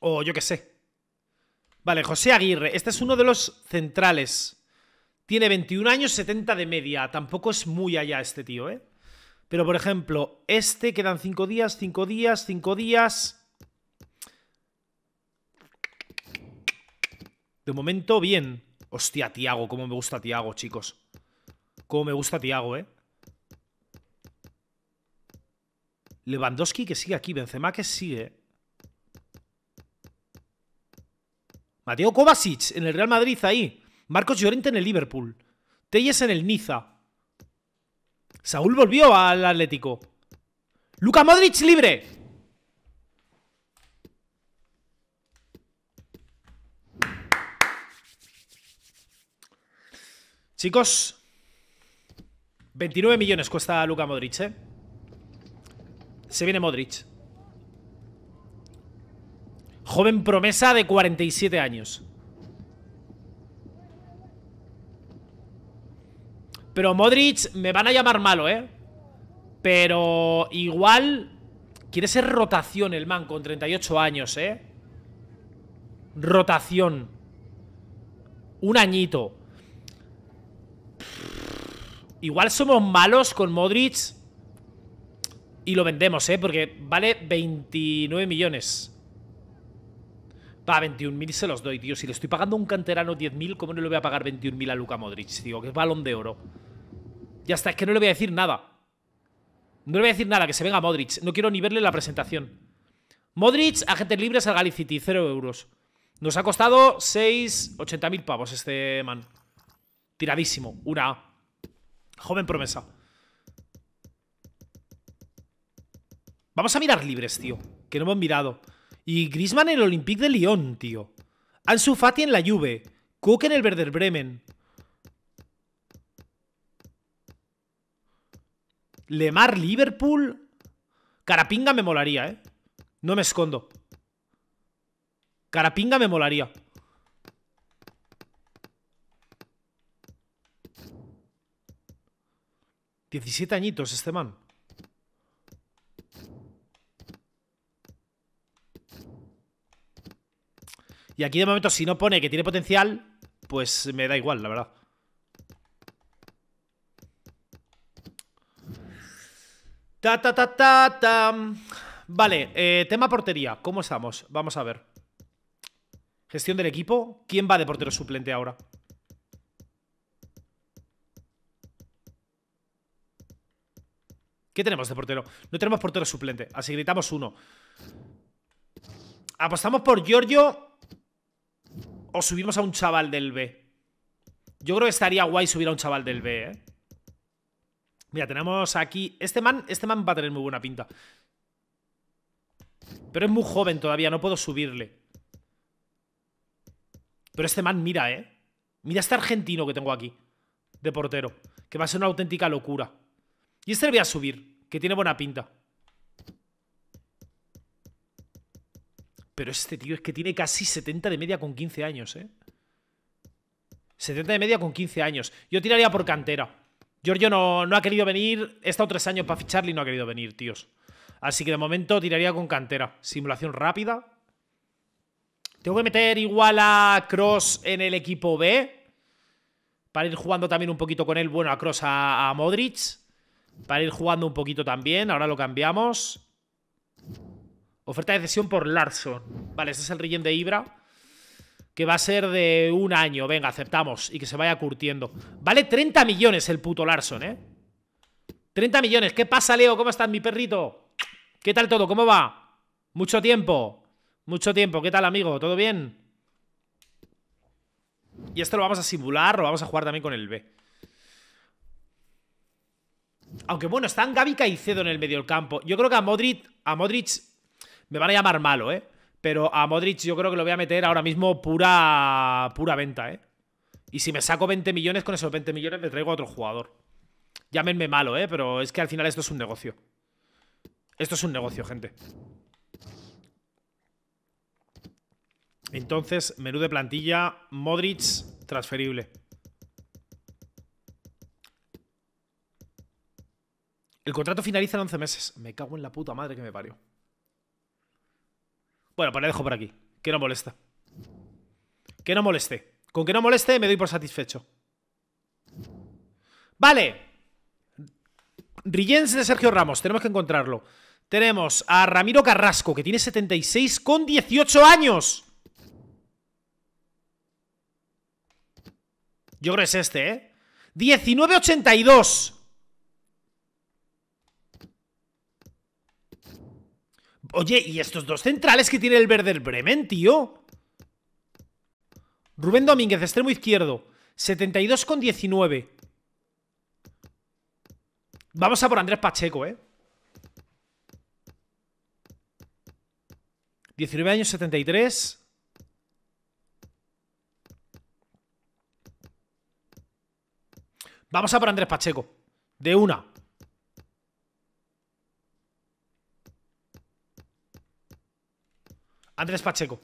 o yo qué sé. Vale, José Aguirre. Este es uno de los centrales. Tiene 21 años, 70 de media. Tampoco es muy allá este tío, ¿eh? Pero, por ejemplo, este quedan 5 días, 5 días, 5 días. De momento, bien. Hostia, Tiago, cómo me gusta Tiago, chicos. Cómo me gusta Tiago, ¿eh? Lewandowski que sigue aquí, Benzema que sigue. Mateo Kovacic en el Real Madrid ahí. Marcos Llorente en el Liverpool. Telles en el Niza. Saúl volvió al Atlético. ¡Luka Modric libre. Chicos, 29 millones cuesta Luka Modric, ¿eh? Se viene Modric. Joven promesa de 47 años. Pero Modric, me van a llamar malo, ¿eh? Pero igual quiere ser rotación el man con 38 años, ¿eh? Rotación. Un añito. Igual somos malos con Modric y lo vendemos, ¿eh? Porque vale 29 millones. Va, 21.000 se los doy, tío. Si le estoy pagando a un canterano 10.000, ¿cómo no le voy a pagar 21.000 a Luca Modric? Digo, que es balón de oro. Ya está, es que no le voy a decir nada. No le voy a decir nada, que se venga Modric. No quiero ni verle la presentación. Modric, agentes libres al Galicity, 0 euros. Nos ha costado 6... mil pavos este man. Tiradísimo, una A. Joven promesa. Vamos a mirar libres, tío. Que no me han mirado. Y Grisman en el Olympique de Lyon, tío. Ansu Fati en la Juve. Cook en el Werder Bremen. Lemar Liverpool. Carapinga me molaría, ¿eh? No me escondo. Carapinga me molaría. 17 añitos este man. Y aquí de momento, si no pone que tiene potencial, pues me da igual, la verdad. Ta, ta, ta, ta, ta. Vale, eh, tema portería. ¿Cómo estamos? Vamos a ver. Gestión del equipo. ¿Quién va de portero suplente ahora? ¿Qué tenemos de portero? No tenemos portero suplente, así gritamos uno. Apostamos por Giorgio o subimos a un chaval del B. Yo creo que estaría guay subir a un chaval del B, ¿eh? Mira, tenemos aquí... Este man, este man va a tener muy buena pinta. Pero es muy joven todavía, no puedo subirle. Pero este man, mira, ¿eh? Mira este argentino que tengo aquí. De portero. Que va a ser una auténtica locura. Y este le voy a subir, que tiene buena pinta. Pero este tío es que tiene casi 70 de media con 15 años, ¿eh? 70 de media con 15 años. Yo tiraría por cantera. Giorgio no, no ha querido venir. He estado tres años para ficharle y no ha querido venir, tíos. Así que de momento tiraría con cantera. Simulación rápida. Tengo que meter igual a Cross en el equipo B. Para ir jugando también un poquito con él. Bueno, a Cross a, a Modric. Para ir jugando un poquito también. Ahora lo cambiamos. Oferta de cesión por Larson. Vale, ese es el relleno de Ibra. Que va a ser de un año. Venga, aceptamos. Y que se vaya curtiendo. Vale 30 millones el puto Larson, ¿eh? 30 millones. ¿Qué pasa, Leo? ¿Cómo estás, mi perrito? ¿Qué tal todo? ¿Cómo va? Mucho tiempo. Mucho tiempo. ¿Qué tal, amigo? ¿Todo bien? Y esto lo vamos a simular, lo vamos a jugar también con el B. Aunque bueno, están Gaby Caicedo en el medio del campo. Yo creo que a Modric, a Modric me van a llamar malo, ¿eh? Pero a Modric yo creo que lo voy a meter ahora mismo pura, pura venta, ¿eh? Y si me saco 20 millones, con esos 20 millones me traigo a otro jugador. Llámenme malo, ¿eh? Pero es que al final esto es un negocio. Esto es un negocio, gente. Entonces, menú de plantilla, Modric, transferible. El contrato finaliza en 11 meses. Me cago en la puta madre que me parió. Bueno, pues la dejo por aquí. Que no molesta. Que no moleste. Con que no moleste me doy por satisfecho. Vale. Rillens de Sergio Ramos. Tenemos que encontrarlo. Tenemos a Ramiro Carrasco, que tiene 76 con 18 años. Yo creo que es este, ¿eh? 1982. Oye, ¿y estos dos centrales que tiene el verde Bremen, tío? Rubén Domínguez, extremo izquierdo. con 72 19. Vamos a por Andrés Pacheco, ¿eh? 19 años, 73. Vamos a por Andrés Pacheco. De una. Andrés Pacheco.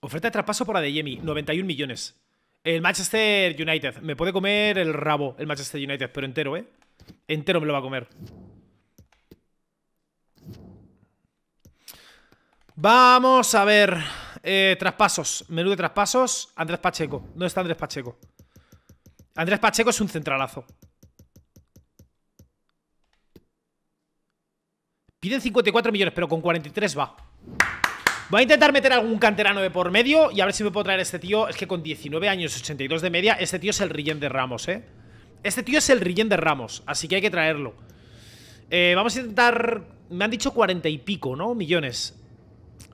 Oferta de traspaso por Adeyemi, 91 millones. El Manchester United. Me puede comer el rabo el Manchester United, pero entero, ¿eh? Entero me lo va a comer. Vamos a ver. Eh, traspasos. Menú de traspasos. Andrés Pacheco. ¿Dónde está Andrés Pacheco? Andrés Pacheco es un centralazo. Piden 54 millones, pero con 43 va. Voy a intentar meter algún canterano de por medio y a ver si me puedo traer este tío. Es que con 19 años, 82 de media, este tío es el Rillén de Ramos, ¿eh? Este tío es el Rillén de Ramos, así que hay que traerlo. Eh, vamos a intentar... Me han dicho 40 y pico, ¿no? Millones.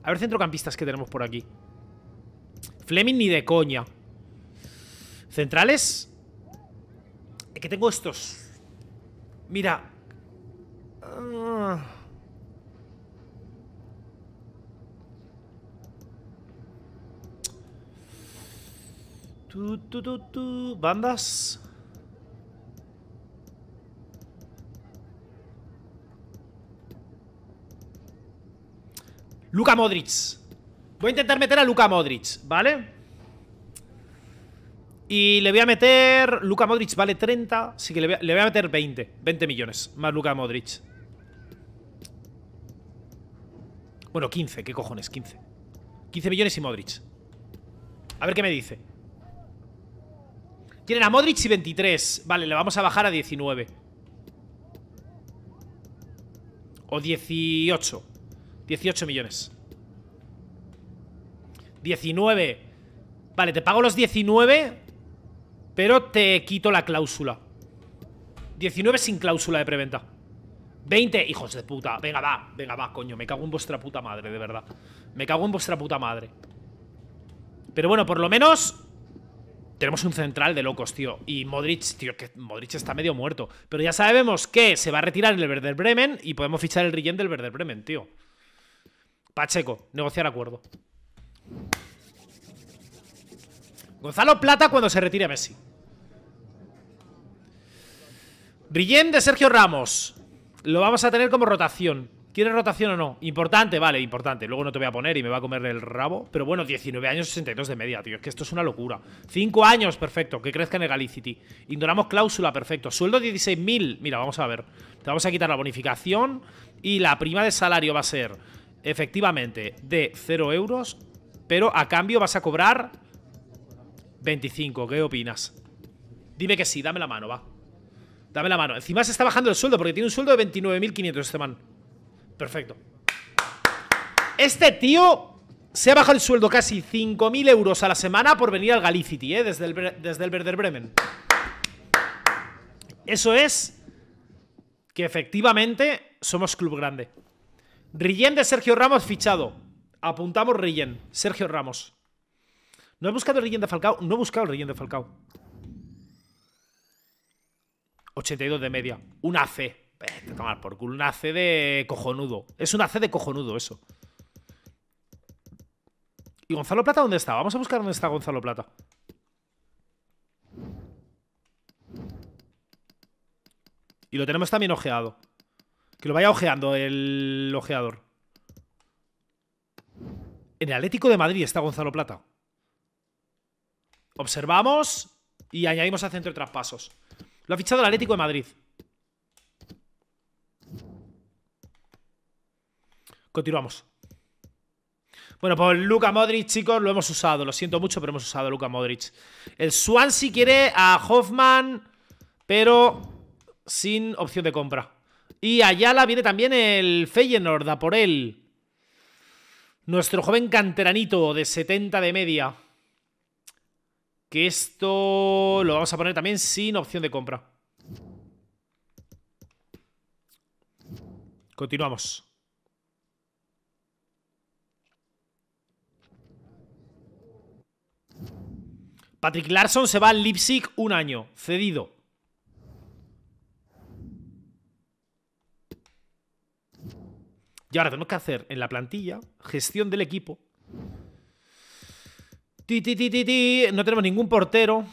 A ver centrocampistas que tenemos por aquí. Fleming ni de coña. Centrales. que tengo estos. Mira. Ah. Tu, tu, tu, Bandas. Luka Modric. Voy a intentar meter a Luka Modric, ¿vale? Y le voy a meter... Luka Modric vale 30, así que le voy, a, le voy a meter 20. 20 millones, más Luka Modric. Bueno, 15, ¿qué cojones? 15. 15 millones y Modric. A ver qué me dice. Tienen a Modric y 23. Vale, le vamos a bajar a 19. O 18. 18 millones. 19. Vale, te pago los 19, pero te quito la cláusula. 19 sin cláusula de preventa. 20, hijos de puta. Venga, va, venga, va, coño. Me cago en vuestra puta madre, de verdad. Me cago en vuestra puta madre. Pero bueno, por lo menos tenemos un central de locos, tío. Y Modric, tío, que Modric está medio muerto. Pero ya sabemos que se va a retirar el Werder Bremen y podemos fichar el Rillén del Werder Bremen, tío. Pacheco, negociar acuerdo. Gonzalo Plata cuando se retire Messi. Rillén de Sergio Ramos. Lo vamos a tener como rotación. ¿Quieres rotación o no? Importante, vale, importante. Luego no te voy a poner y me va a comer el rabo. Pero bueno, 19 años, 62 de media, tío. Es que esto es una locura. 5 años, perfecto. Que crezca en el Galicity. Ignoramos cláusula, perfecto. Sueldo 16.000. Mira, vamos a ver. Te vamos a quitar la bonificación. Y la prima de salario va a ser, efectivamente, de 0 euros. Pero a cambio vas a cobrar 25. ¿Qué opinas? Dime que sí, dame la mano, va. Dame la mano. Encima se está bajando el sueldo porque tiene un sueldo de 29.500 este man. Perfecto. Este tío se ha bajado el sueldo casi 5.000 euros a la semana por venir al Galicity, ¿eh? Desde el, desde el Werder Bremen. Eso es que efectivamente somos club grande. Rillén de Sergio Ramos fichado. Apuntamos Rillén. Sergio Ramos. No he buscado el de Falcao. No he buscado el de Falcao. 82 de media. Una C. Vete a tomar por culo. C de cojonudo. Es una C de cojonudo eso. ¿Y Gonzalo Plata dónde está? Vamos a buscar dónde está Gonzalo Plata. Y lo tenemos también ojeado. Que lo vaya ojeando el ojeador. En el Atlético de Madrid está Gonzalo Plata. Observamos y añadimos al centro de traspasos. Lo ha fichado el Atlético de Madrid. Continuamos. Bueno, pues Luca Modric, chicos, lo hemos usado. Lo siento mucho, pero hemos usado a Luca Modric. El Swansea quiere a Hoffman, pero sin opción de compra. Y Yala viene también el Feyenoord a por él. Nuestro joven canteranito de 70 de media. Que esto lo vamos a poner también sin opción de compra. Continuamos. Patrick Larson se va al Leipzig un año, cedido. Y ahora tenemos que hacer en la plantilla gestión del equipo. no tenemos ningún portero,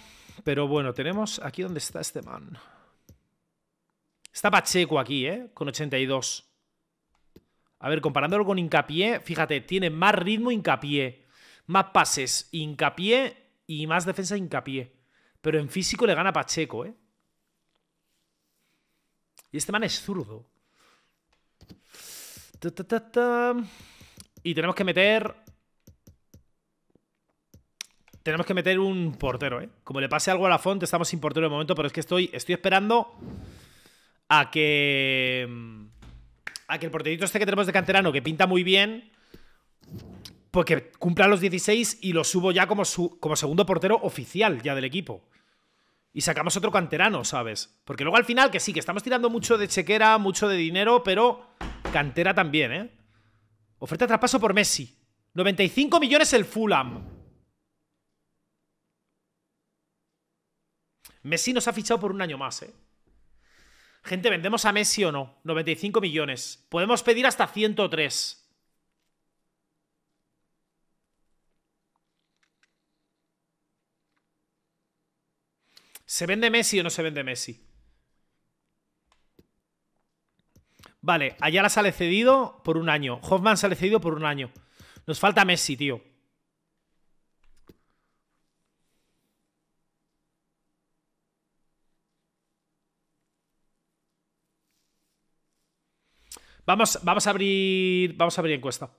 pero bueno, tenemos aquí donde está este man. Está Pacheco aquí, ¿eh? Con 82. A ver, comparándolo con Hincapié, fíjate, tiene más ritmo Hincapié, más pases Hincapié y más defensa hincapié. Pero en físico le gana Pacheco, ¿eh? Y este man es zurdo. y tenemos que meter... Tenemos que meter un portero, ¿eh? Como le pase algo a la fonte, estamos sin portero de momento, pero es que estoy, estoy esperando a que... A que el porterito este que tenemos de canterano, que pinta muy bien, porque cumpla los 16 y lo subo ya como, su, como segundo portero oficial ya del equipo. Y sacamos otro canterano, ¿sabes? Porque luego al final, que sí, que estamos tirando mucho de chequera, mucho de dinero, pero cantera también, ¿eh? Oferta de traspaso por Messi. 95 millones el Fulham. Messi nos ha fichado por un año más, ¿eh? Gente, ¿vendemos a Messi o no? 95 millones. Podemos pedir hasta 103. ¿Se vende Messi o no se vende Messi? Vale, Ayala sale cedido por un año. Hoffman sale cedido por un año. Nos falta Messi, tío. Vamos, vamos a abrir. Vamos a abrir encuesta.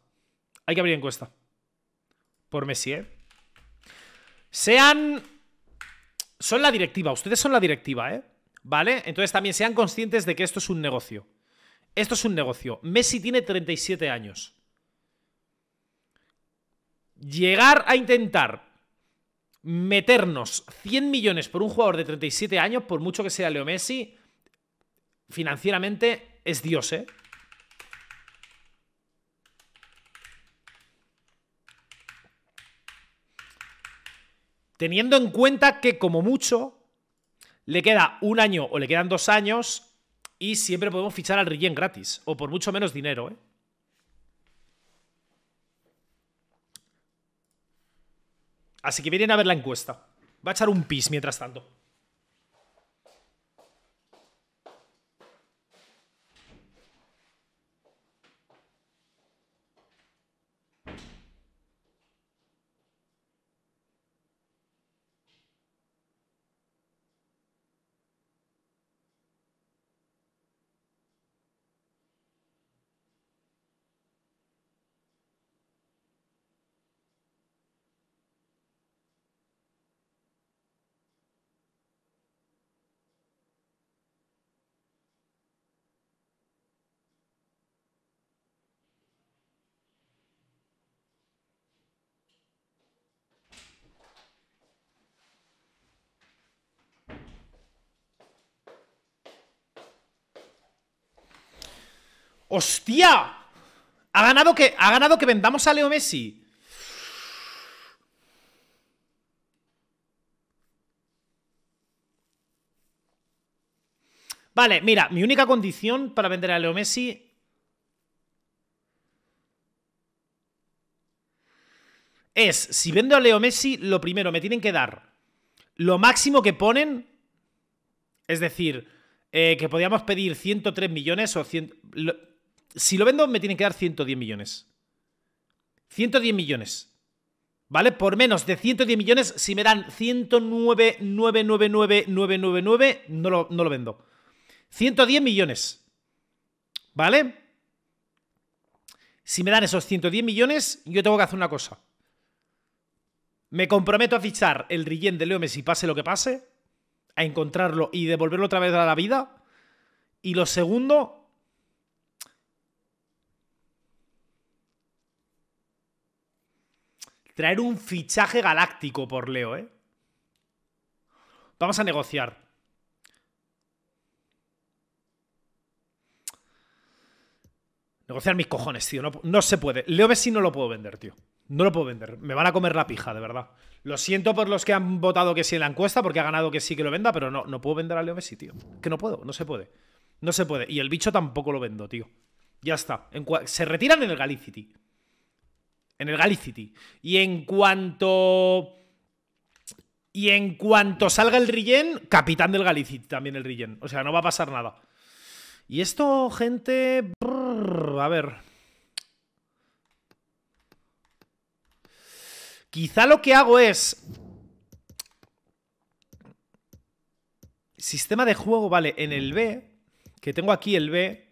Hay que abrir encuesta. Por Messi, ¿eh? Sean son la directiva, ustedes son la directiva, ¿eh? ¿Vale? Entonces también sean conscientes de que esto es un negocio. Esto es un negocio. Messi tiene 37 años. Llegar a intentar meternos 100 millones por un jugador de 37 años, por mucho que sea Leo Messi, financieramente es Dios, ¿eh? Teniendo en cuenta que como mucho le queda un año o le quedan dos años y siempre podemos fichar al rellén gratis o por mucho menos dinero, ¿eh? Así que vienen a ver la encuesta. Va a echar un pis mientras tanto. ¡Hostia! Ha ganado que, ha ganado que vendamos a Leo Messi. Vale, mira, mi única condición para vender a Leo Messi es, si vendo a Leo Messi, lo primero, me tienen que dar lo máximo que ponen, es decir, eh, que podríamos pedir 103 millones o 100 si lo vendo, me tienen que dar 110 millones. 110 millones. ¿Vale? Por menos de 110 millones, si me dan 109,999999, no lo, no lo vendo. 110 millones. ¿Vale? Si me dan esos 110 millones, yo tengo que hacer una cosa. Me comprometo a fichar el Rillén de Leo Messi, pase lo que pase, a encontrarlo y devolverlo otra vez a la vida. Y lo segundo, Traer un fichaje galáctico por Leo, ¿eh? Vamos a negociar. Negociar mis cojones, tío. No, se puede. Leo Messi no lo puedo vender, tío. No lo puedo vender. Me van a comer la pija, de verdad. Lo siento por los que han votado que sí en la encuesta, porque ha ganado que sí que lo venda, pero no, no puedo vender a Leo Messi, tío. Que no puedo, no se puede. No se puede. Y el bicho tampoco lo vendo, tío. Ya está. se retiran en el Galicity en el Galicity. Y en cuanto. Y en cuanto salga el Rigen capitán del Galicity también el Rigen O sea, no va a pasar nada. Y esto, gente. a ver. Quizá lo que hago es. Sistema de juego, vale, en el B. Que tengo aquí el B.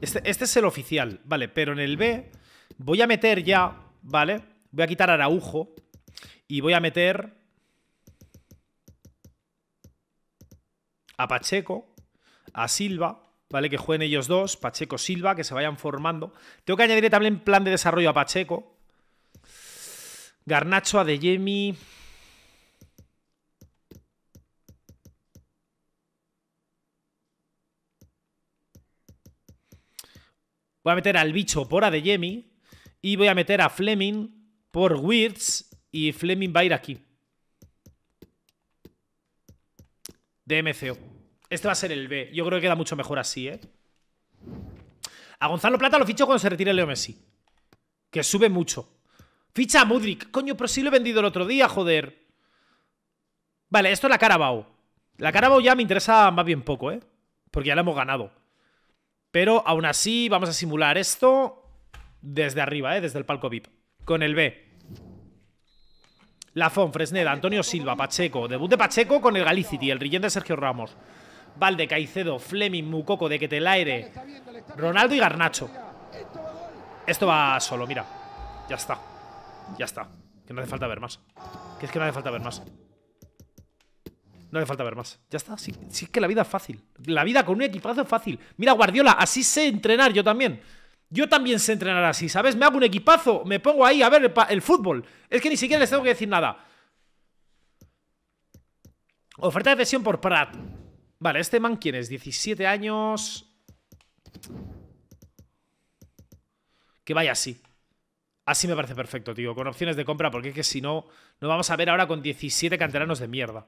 Este, este es el oficial, vale, pero en el B voy a meter ya ¿vale? Voy a quitar Araujo y voy a meter a Pacheco, a Silva, ¿vale? Que jueguen ellos dos, Pacheco, Silva, que se vayan formando. Tengo que añadir también plan de desarrollo a Pacheco. Garnacho, a Adeyemi... Voy a meter al bicho por Adeyemi. Y voy a meter a Fleming por Wirtz y Fleming va a ir aquí. DMCO. Este va a ser el B. Yo creo que queda mucho mejor así, ¿eh? A Gonzalo Plata lo ficho cuando se retire Leo Messi. Que sube mucho. Ficha a Mudrik. Coño, pero sí lo he vendido el otro día, joder. Vale, esto es la Carabao. La Carabao ya me interesa más bien poco, ¿eh? Porque ya la hemos ganado. Pero aún así, vamos a simular esto. Desde arriba, ¿eh? desde el palco VIP. Con el B. Lafon, Fresneda, Antonio Silva, Pacheco. Debut de Pacheco con el Galicity, el brillante Sergio Ramos. Valde, Caicedo, Fleming, Mucoco, De Quetelaire, Ronaldo y Garnacho. Esto va solo, mira. Ya está. Ya está. Que no hace falta ver más. Que es que no hace falta ver más. No hace falta ver más. Ya está. Sí, sí es que la vida es fácil. La vida con un equipazo es fácil. Mira, Guardiola, así sé entrenar yo también. Yo también sé entrenar así, ¿sabes? Me hago un equipazo, me pongo ahí a ver el, fútbol. Es que ni siquiera les tengo que decir nada. Oferta de cesión por Prat. Vale, este man, ¿quién es? 17 años. Que vaya así. Así me parece perfecto, tío. Con opciones de compra, porque es que si no, nos vamos a ver ahora con 17 canteranos de mierda.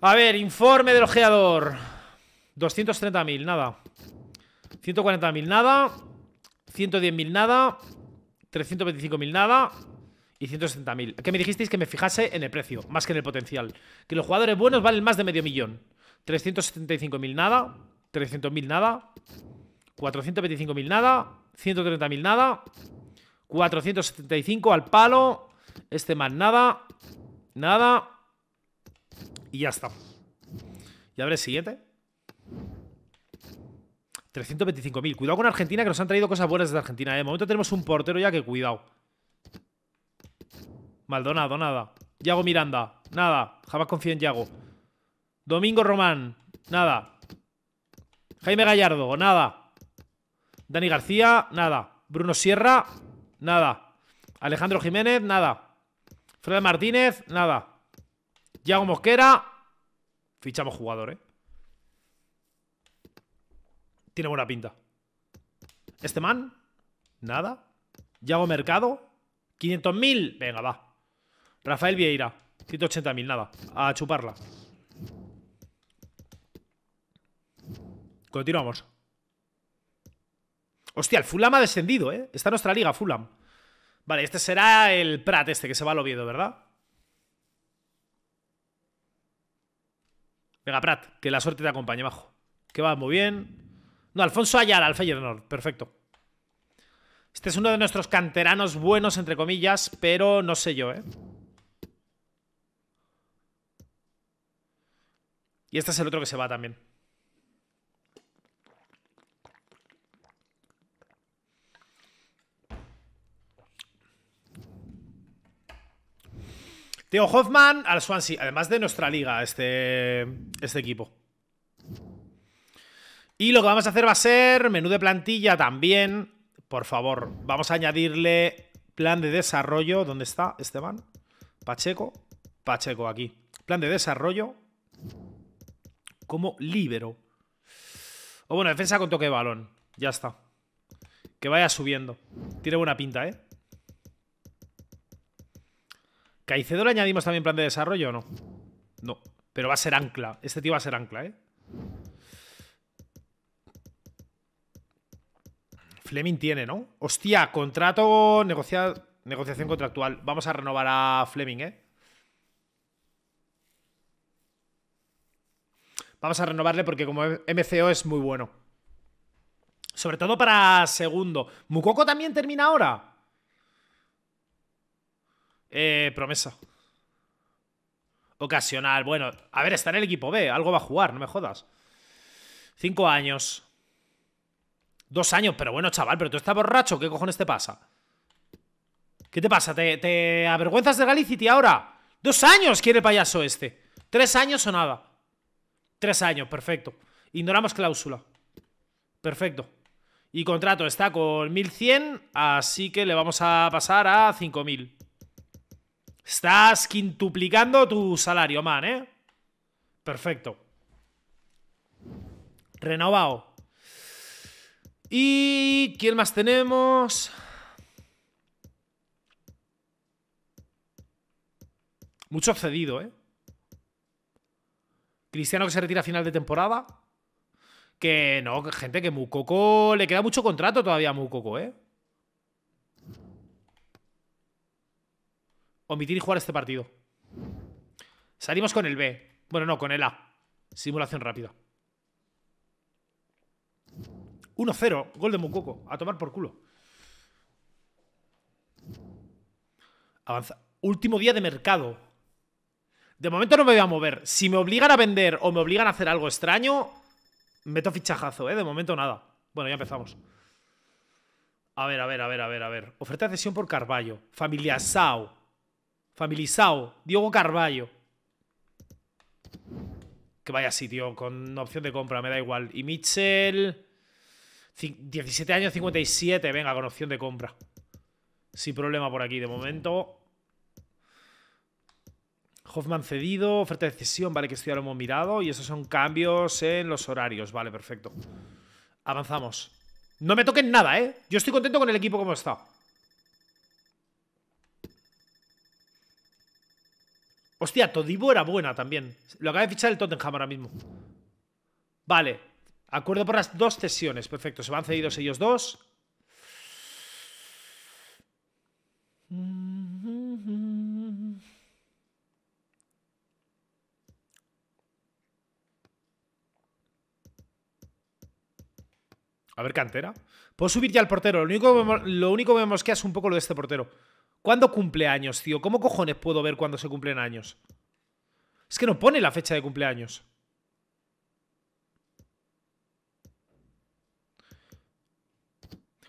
A ver, informe del ojeador. 230.000, nada. 140.000 nada. 110.000 nada. 325.000 nada. Y 160.000. qué me dijisteis que me fijase en el precio, más que en el potencial. Que los jugadores buenos valen más de medio millón. 375.000 nada. 300.000 nada. 425.000 nada. 130.000 nada. 475 al palo. Este más nada. Nada. Y ya está. Y a ver el siguiente. 325.000. Cuidado con Argentina, que nos han traído cosas buenas desde Argentina. Eh. De momento tenemos un portero ya que cuidado. Maldonado, nada. Yago Miranda, nada. Jamás confío en Yago. Domingo Román, nada. Jaime Gallardo, nada. Dani García, nada. Bruno Sierra, nada. Alejandro Jiménez, nada. Fred Martínez, nada. Yago Mosquera, fichamos jugador, ¿eh? Tiene buena pinta. Este man, nada. Yago Mercado, 500.000. Venga, va. Rafael Vieira, 180.000, nada. A chuparla. Continuamos. Hostia, el Fulham ha descendido, ¿eh? Está nuestra liga, Fulham. Vale, este será el Prat este que se va al Oviedo, ¿verdad? Venga, Prat, que la suerte te acompañe, bajo. Que va muy bien. No, Alfonso Ayala al Feyenoord, perfecto. Este es uno de nuestros canteranos buenos, entre comillas, pero no sé yo, ¿eh? Y este es el otro que se va también. Teo Hoffman al Swansea, además de nuestra liga, este, este equipo. Y lo que vamos a hacer va a ser menú de plantilla también. Por favor, vamos a añadirle plan de desarrollo. ¿Dónde está Esteban? Pacheco. Pacheco aquí. Plan de desarrollo como libero. O bueno, defensa con toque de balón. Ya está. Que vaya subiendo. Tiene buena pinta, ¿eh? ¿Caicedo le añadimos también plan de desarrollo o no? No. Pero va a ser ancla. Este tío va a ser ancla, ¿eh? Fleming tiene, ¿no? Hostia, contrato, negociación contractual. Vamos a renovar a Fleming, ¿eh? Vamos a renovarle porque como MCO es muy bueno. Sobre todo para segundo. ¿Mukoko también termina ahora? Eh, promesa. Ocasional. Bueno, a ver, está en el equipo B. Algo va a jugar, no me jodas. Cinco años. Dos años, pero bueno, chaval, pero tú estás borracho, ¿qué cojones te pasa? ¿Qué te pasa? ¿Te, avergüenzas de Galicity ahora? Dos años quiere payaso este. Tres años o nada. Tres años, perfecto. Ignoramos cláusula. Perfecto. Y contrato está con 1100, así que le vamos a pasar a 5000. Estás quintuplicando tu salario, man, ¿eh? Perfecto. Renovado. ¿Y quién más tenemos? Mucho cedido, ¿eh? Cristiano que se retira a final de temporada. Que no, gente, que Mucoco. le queda mucho contrato todavía a Mukoko, ¿eh? Omitir y jugar este partido. Salimos con el B. Bueno, no, con el A. Simulación rápida. 1-0, gol de Mucoco. a tomar por culo. Avanza. Último día de mercado. De momento no me voy a mover. Si me obligan a vender o me obligan a hacer algo extraño, meto fichajazo, ¿eh? De momento nada. Bueno, ya empezamos. A ver, a ver, a ver, a ver, a ver. Oferta de cesión por Carballo. Familia Sao. sao Diego Carballo. Que vaya así, tío. con opción de compra, me da igual. Y Mitchell. 17 años, 57. Venga, con opción de compra. Sin problema por aquí, de momento. Hoffman cedido, oferta de cesión, vale, que esto ya lo hemos mirado. Y esos son cambios en los horarios, vale, perfecto. Avanzamos. No me toquen nada, ¿eh? Yo estoy contento con el equipo como está. Hostia, Todibo era buena también. Lo acaba de fichar el Tottenham ahora mismo. Vale, Acuerdo por las dos cesiones, perfecto. Se van cedidos ellos dos. A ver, cantera. Puedo subir ya al portero. Lo único, lo único que me mosquea es un poco lo de este portero. ¿Cuándo cumple años, tío? ¿Cómo cojones puedo ver cuándo se cumplen años? Es que no pone la fecha de cumpleaños.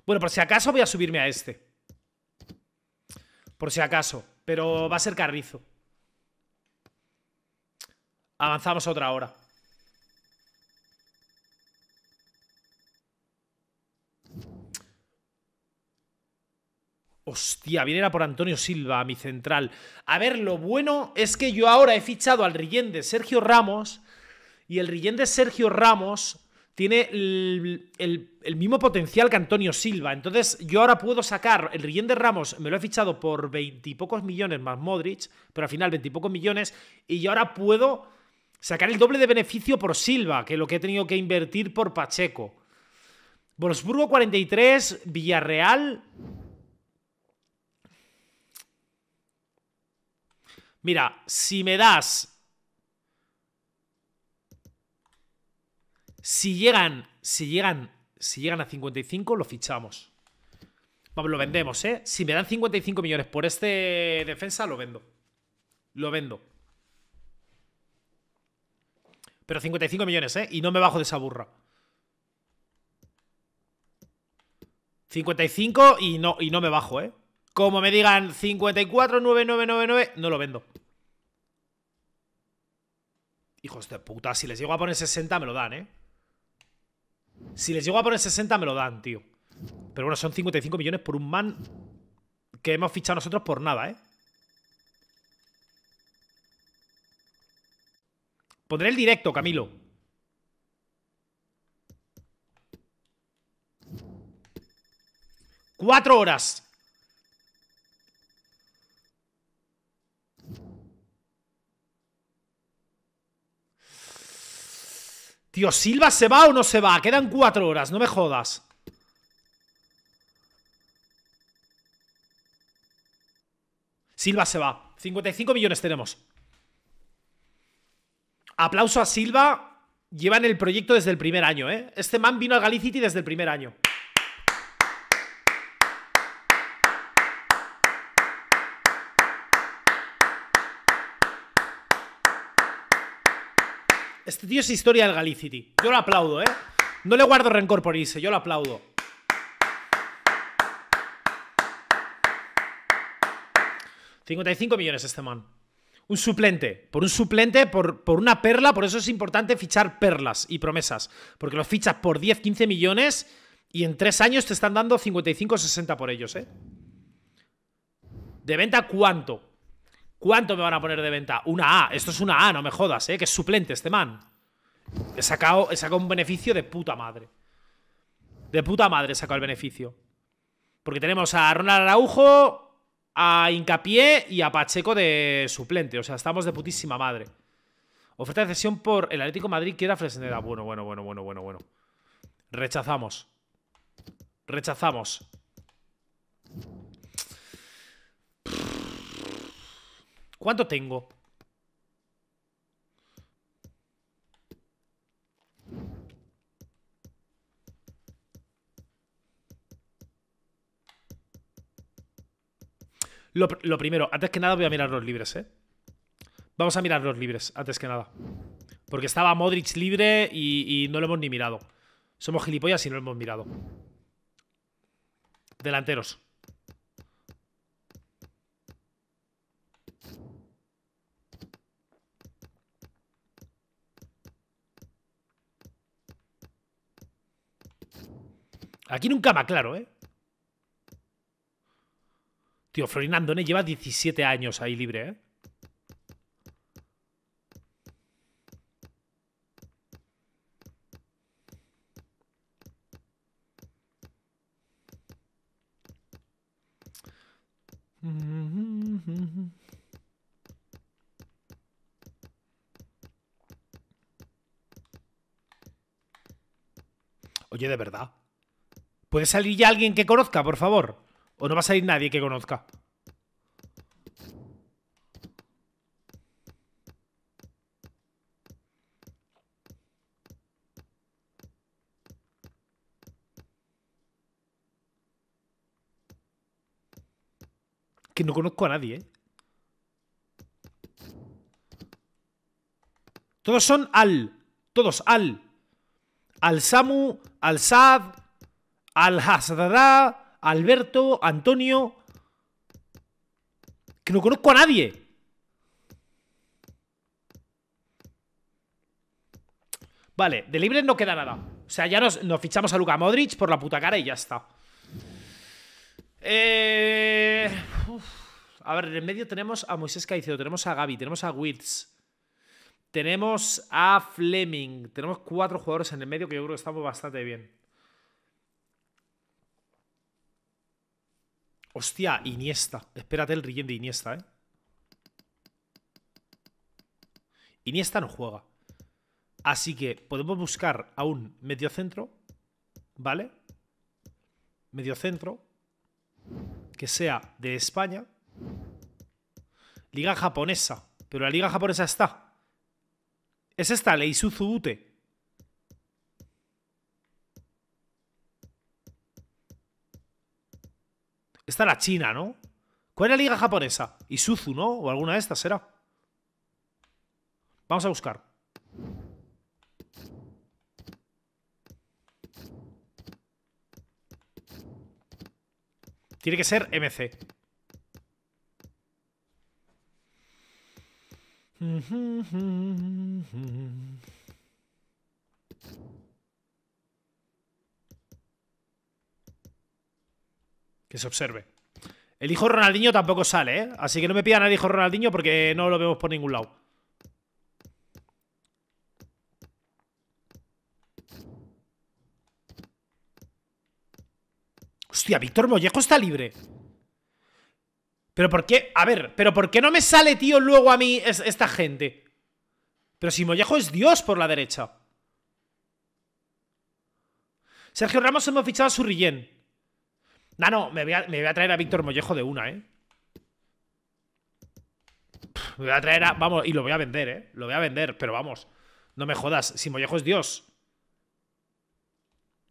Bueno, por si acaso voy a subirme a este. Por si acaso. Pero va a ser carrizo. Avanzamos otra hora. Hostia, viene era por Antonio Silva, mi central. A ver, lo bueno es que yo ahora he fichado al Rillén de Sergio Ramos. Y el Rillén de Sergio Ramos tiene el, mismo potencial que Antonio Silva. Entonces, yo ahora puedo sacar. El Rillén de Ramos me lo he fichado por veintipocos millones más Modric, pero al final veintipocos millones. Y yo ahora puedo sacar el doble de beneficio por Silva, que lo que he tenido que invertir por Pacheco. Wolfsburgo 43, Villarreal. Mira, si me das Si llegan, si llegan, si llegan a 55, lo fichamos. Vamos, lo vendemos, ¿eh? Si me dan 55 millones por este defensa, lo vendo. Lo vendo. Pero 55 millones, ¿eh? Y no me bajo de esa burra. 55 y no, y no me bajo, ¿eh? Como me digan 54,9999, no lo vendo. Hijos de puta, si les llego a poner 60 me lo dan, ¿eh? Si les llego a poner 60, me lo dan, tío. Pero bueno, son 55 millones por un man que hemos fichado nosotros por nada, ¿eh? Pondré el directo, Camilo. Cuatro horas. Tío, ¿Silva se va o no se va? Quedan cuatro horas, no me jodas. Silva se va. 55 millones tenemos. Aplauso a Silva. Llevan el proyecto desde el primer año, ¿eh? Este man vino a Galicity desde el primer año. Este tío es historia del Galicity. Yo lo aplaudo, ¿eh? No le guardo rencor por irse, yo lo aplaudo. ...55 millones este man... ...un suplente... ...por un suplente, por, por una perla... ...por eso es importante fichar perlas y promesas... ...porque los fichas por 10, 15 millones... ...y en 3 años te están dando 55, 60 por ellos, ¿eh? ¿De venta cuánto? ¿Cuánto me van a poner de venta? Una A. Esto es una A, no me jodas, ¿eh? Que es suplente este man. He sacado, un beneficio de puta madre. De puta madre he sacado el beneficio. Porque tenemos a Ronald Araujo, a Incapié y a Pacheco de suplente. O sea, estamos de putísima madre. Oferta de cesión por el Atlético Madrid que era Fresneda. Bueno, bueno, bueno, bueno, bueno, bueno. Rechazamos. Rechazamos. ¿Cuánto tengo? Lo, primero, antes que nada voy a mirar los libres, ¿eh? Vamos a mirar los libres, antes que nada. Porque estaba Modric libre y, y no lo hemos ni mirado. Somos gilipollas y no lo hemos mirado. Delanteros. Aquí nunca va claro, ¿eh? Tío, Florinando Andone lleva 17 años ahí libre, ¿eh? Oye, de verdad. ¿Puede salir ya alguien que conozca, por favor? ¿O no va a salir nadie que conozca? Que no conozco a nadie, ¿eh? Todos son al. Todos al. Al Samu, al Sad, al Alberto, Antonio. Que no conozco a nadie. Vale, de libre no queda nada. O sea, ya nos, fichamos a Luka Modric por la puta cara y ya está. Eh, a ver, en el medio tenemos a Moisés Caicedo, tenemos a Gaby, tenemos a Wirtz, tenemos a Fleming. Tenemos cuatro jugadores en el medio que yo creo que estamos bastante bien. Hostia, Iniesta. Espérate el relleno de Iniesta, ¿eh? Iniesta no juega. Así que podemos buscar a un mediocentro, ¿vale? Mediocentro que sea de España. Liga japonesa, pero la liga japonesa está. Es esta, Leisuzu Ute. Está la China, ¿no? ¿Cuál es la liga japonesa? Isuzu, ¿no? O alguna de estas será. Vamos a buscar. Tiene que ser MC. se observe. El hijo Ronaldinho tampoco sale, ¿eh? Así que no me pidan al hijo Ronaldinho porque no lo vemos por ningún lado. Hostia, Víctor Mollejo está libre. Pero por qué, a ver, pero por qué no me sale, tío, luego a mí esta gente. Pero si Mollejo es Dios por la derecha. Sergio Ramos hemos fichado a Surrillén. Ah, no, no, me voy a, traer a Víctor Mollejo de una, ¿eh? Me voy a traer a. Vamos, y lo voy a vender, ¿eh? Lo voy a vender, pero vamos. No me jodas, si Mollejo es Dios.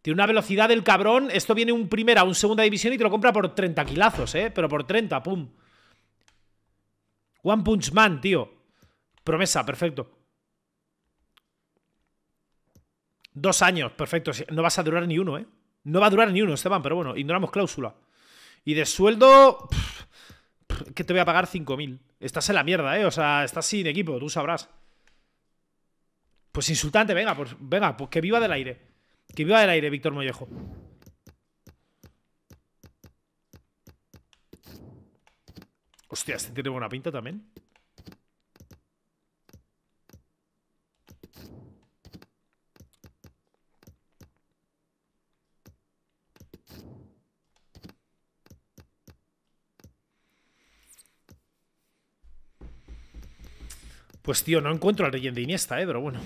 Tiene una velocidad del cabrón. Esto viene un primera, un segunda división y te lo compra por 30 kilazos, ¿eh? Pero por 30, pum. One Punch Man, tío. Promesa, perfecto. Dos años, perfecto. No vas a durar ni uno, ¿eh? No va a durar ni uno, Esteban, pero bueno, ignoramos cláusula. Y de sueldo, que te voy a pagar 5.000. Estás en la mierda, ¿eh? O sea, estás sin equipo, tú sabrás. Pues insultante, venga, pues venga, pues que viva del aire. Que viva del aire, Víctor Mollejo. Hostia, este tiene buena pinta también. Pues tío, no encuentro al leyenda de Iniesta, eh, pero bueno.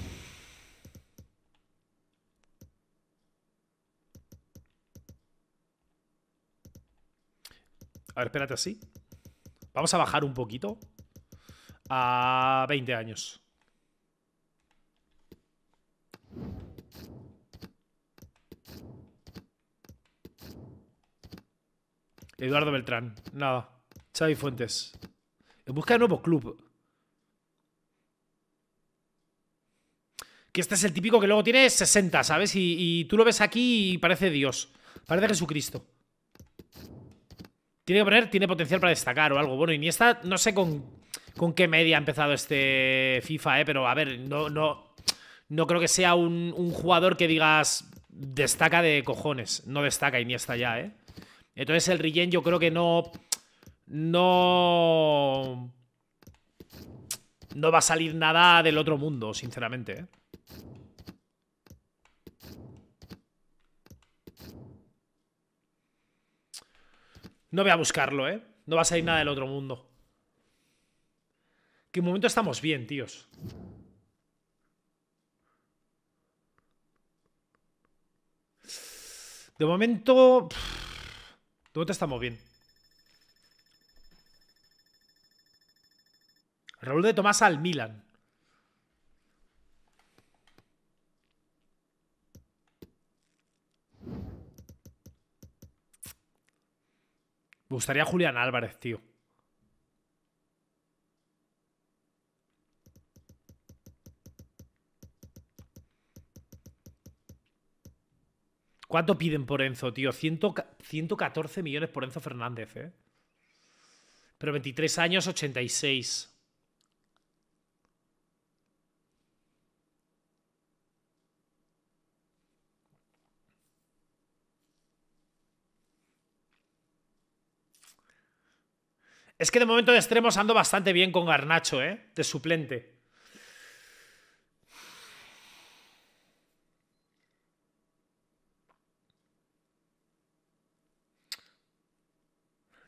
A ver, espérate así. Vamos a bajar un poquito. A 20 años. Eduardo Beltrán. Nada. Xavi Fuentes. En busca de nuevo club. que este es el típico que luego tiene 60, ¿sabes? Y, tú lo ves aquí y parece Dios. Parece Jesucristo. Tiene que poner, tiene potencial para destacar o algo. Bueno, Iniesta, no sé con, qué media ha empezado este FIFA, ¿eh? Pero a ver, no, no, no creo que sea un, jugador que digas destaca de cojones. No destaca Iniesta ya, ¿eh? Entonces el Rillén yo creo que no... No... No va a salir nada del otro mundo, sinceramente, ¿eh? No voy a buscarlo, ¿eh? No va a salir nada del otro mundo. Que en momento estamos bien, tíos. De momento... De momento estamos bien. Raúl de Tomás al Milan. Me gustaría Julián Álvarez, tío. ¿Cuánto piden por Enzo, tío? 114 millones por Enzo Fernández, ¿eh? Pero 23 años, 86. Es que de momento de extremos ando bastante bien con Garnacho, ¿eh? De suplente.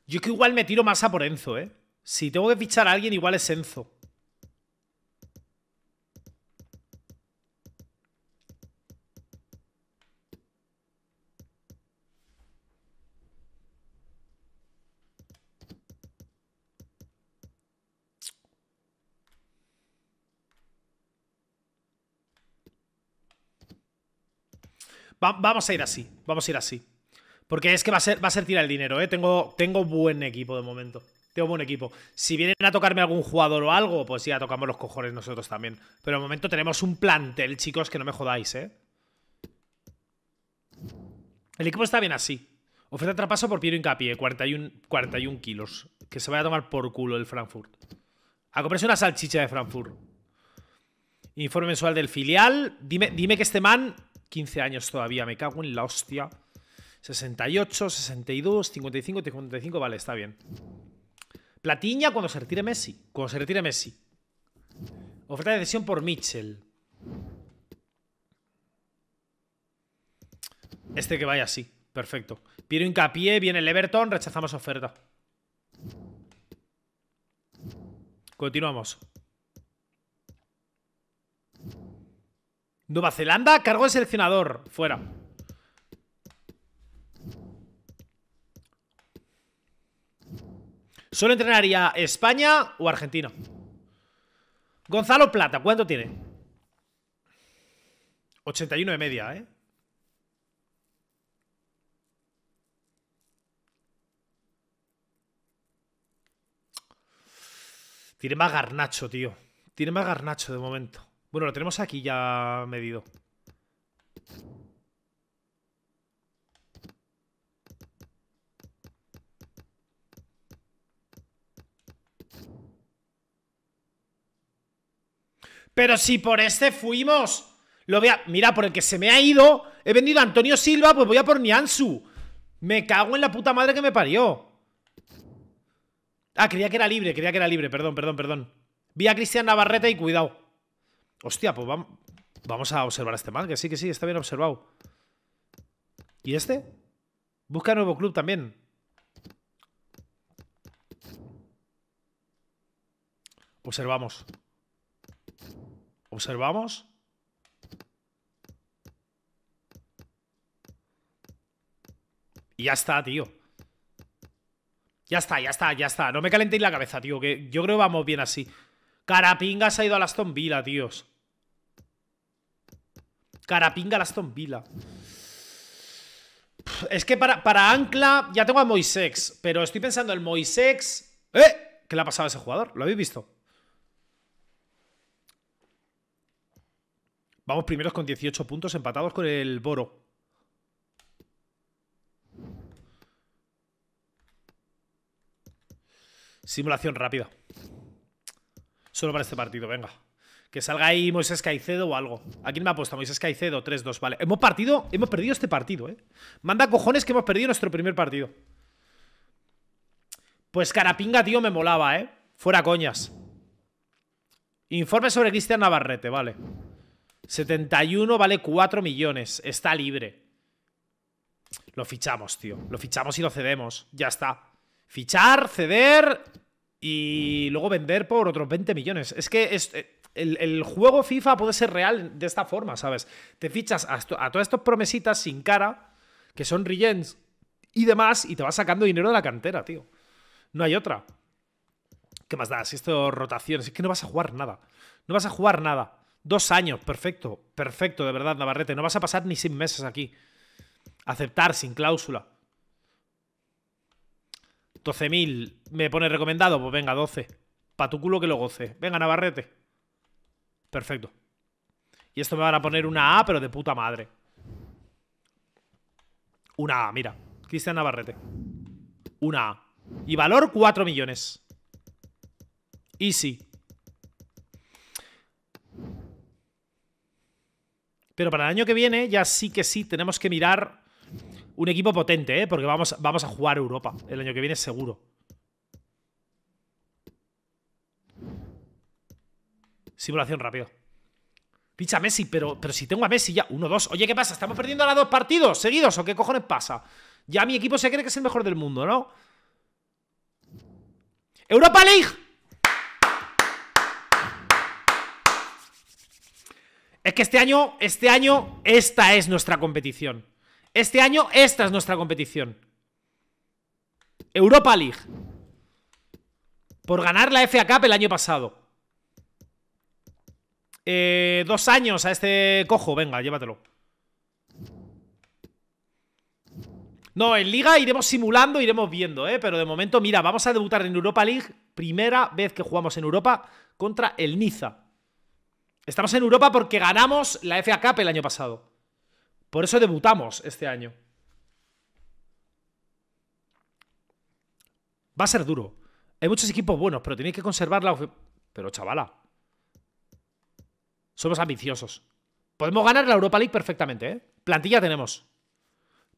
Yo que igual me tiro más a por Enzo, ¿eh? Si tengo que fichar a alguien, igual es Enzo. vamos a ir así, vamos a ir así. Porque es que va a ser, va a tirar el dinero, ¿eh? Tengo, tengo buen equipo de momento. Tengo buen equipo. Si vienen a tocarme algún jugador o algo, pues ya tocamos los cojones nosotros también. Pero de momento tenemos un plantel, chicos, que no me jodáis, ¿eh? El equipo está bien así. Oferta trapaso por Piero Incapié, 41, kilos. Que se vaya a tomar por culo el Frankfurt. A una salchicha de Frankfurt. Informe mensual del filial. Dime, dime que este man 15 años todavía, me cago en la hostia. 68, 62, 55, 55, vale, está bien. Platiña cuando se retire Messi. Cuando se retire Messi. Oferta de decisión por Mitchell. Este que vaya así. Perfecto. Piero hincapié, viene el Everton, rechazamos oferta. Continuamos. Nueva Zelanda, cargo de seleccionador. Fuera. Solo entrenaría España o Argentina. Gonzalo Plata, ¿cuánto tiene? 81 de media, ¿eh? Tiene más garnacho, tío. Tiene más garnacho de momento. Bueno, lo tenemos aquí ya medido. Pero si por este fuimos. Lo vea. Mira, por el que se me ha ido. He vendido a Antonio Silva, pues voy a por Niansu. Me cago en la puta madre que me parió. Ah, creía que era libre, creía que era libre. Perdón, perdón, perdón. Vi a Cristian Navarrete y cuidado. Hostia, pues vamos a observar este man, que sí, que sí, está bien observado. ¿Y este? Busca nuevo club también. Observamos. Observamos. Y ya está, tío. Ya está, ya está, ya está. No me calentéis la cabeza, tío. Que yo creo que vamos bien así. Carapingas ha ido a la Aston Villa, tíos. Carapinga la Aston Es que para, para Ancla ya tengo a Moisex, pero estoy pensando el Moisex. ¡Eh! ¿Qué le ha pasado a ese jugador? ¿Lo habéis visto? Vamos primeros con 18 puntos, empatados con el Boro. Simulación rápida. Solo para este partido, venga. Que salga ahí Moisés Caicedo o algo. ¿A quién me ha puesto? Moisés Caicedo, 3-2, vale. Hemos partido, hemos perdido este partido, ¿eh? Manda cojones que hemos perdido nuestro primer partido. Pues Carapinga, tío, me molaba, ¿eh? Fuera coñas. Informe sobre Cristian Navarrete, vale. 71 vale 4 millones. Está libre. Lo fichamos, tío. Lo fichamos y lo cedemos. Ya está. Fichar, ceder y luego vender por otros 20 millones. Es que es, eh, el, juego FIFA puede ser real de esta forma, ¿sabes? Te fichas a, todas estas promesitas sin cara, que son regens y demás, y te vas sacando dinero de la cantera, tío. No hay otra. ¿Qué más da? Si esto rotaciones, es que no vas a jugar nada. No vas a jugar nada. Dos años, perfecto, perfecto, de verdad, Navarrete. No vas a pasar ni seis meses aquí. Aceptar sin cláusula. 12.000 me pone recomendado, pues venga, 12. Pa' tu culo que lo goce. Venga, Navarrete. Perfecto. Y esto me van a poner una A, pero de puta madre. Una A, mira. Cristian Navarrete. Una A. Y valor 4 millones. Easy. Pero para el año que viene ya sí que sí tenemos que mirar un equipo potente, ¿eh? porque vamos, vamos a jugar Europa el año que viene seguro. Simulación rápido. Picha Messi, pero, pero si tengo a Messi ya. Uno, dos. Oye, ¿qué pasa? ¿Estamos perdiendo ahora dos partidos seguidos o qué cojones pasa? Ya mi equipo se cree que es el mejor del mundo, ¿no? ¡Europa League! Es que este año, este año, esta es nuestra competición. Este año, esta es nuestra competición. Europa League. Por ganar la FA Cup el año pasado. Eh, dos años a este cojo. Venga, llévatelo. No, en Liga iremos simulando, iremos viendo, ¿eh? Pero de momento, mira, vamos a debutar en Europa League. Primera vez que jugamos en Europa contra el Niza. Estamos en Europa porque ganamos la FA Cup el año pasado. Por eso debutamos este año. Va a ser duro. Hay muchos equipos buenos, pero tenéis que conservar la... Pero chavala, somos ambiciosos. Podemos ganar la Europa League perfectamente, ¿eh? Plantilla tenemos.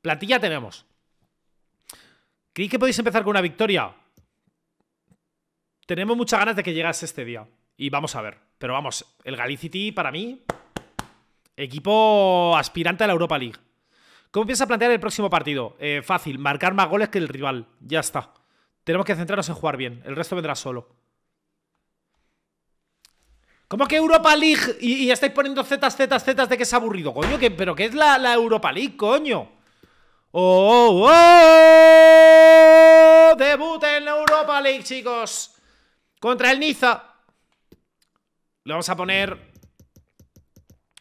Plantilla tenemos. ¿Creéis que podéis empezar con una victoria? Tenemos muchas ganas de que llegase este día. Y vamos a ver. Pero vamos, el Galicity para mí, equipo aspirante a la Europa League. ¿Cómo piensas plantear el próximo partido? Eh, fácil, marcar más goles que el rival. Ya está. Tenemos que centrarnos en jugar bien. El resto vendrá solo. ¿Cómo que Europa League y, y estáis poniendo zetas, zetas, zetas de que es aburrido, coño? ¿Pero qué es la, Europa League, coño? ¡Oh, oh, oh! ¡Debut en Europa League, chicos! Contra el Niza. Le vamos a poner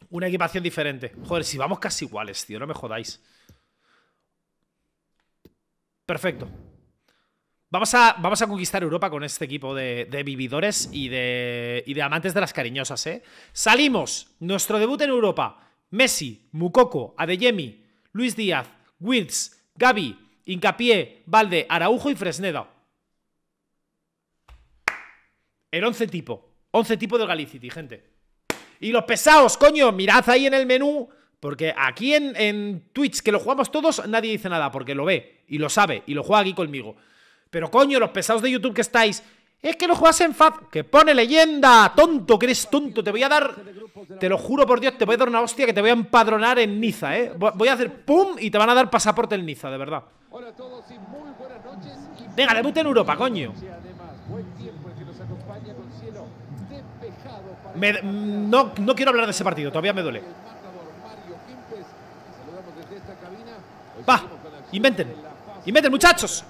una equipación diferente. Joder, si vamos casi iguales, tío, no me jodáis. Perfecto. Vamos a, vamos a conquistar Europa con este equipo de, vividores y de, amantes de las cariñosas, ¿eh? Salimos, nuestro debut en Europa. Messi, Mukoko, Adeyemi, Luis Díaz, wills Gabi, Incapié, Valde, Araujo y Fresneda. El once tipo. 11 tipo del Galicity, gente. Y los pesados, coño, mirad ahí en el menú. Porque aquí en, en Twitch, que lo jugamos todos, nadie dice nada porque lo ve y lo sabe y lo juega aquí conmigo. Pero coño, los pesados de YouTube que estáis. Es que no juegas en FAD Que pone leyenda. Tonto, que eres tonto. Te voy a dar. Te lo juro por Dios, te voy a dar una hostia que te voy a empadronar en Niza, eh. Voy a hacer pum y te van a dar pasaporte en Niza, de verdad. Venga, le en Europa, coño. no, no quiero hablar de ese partido, todavía me duele. Va, inventen. Inventen, muchachos.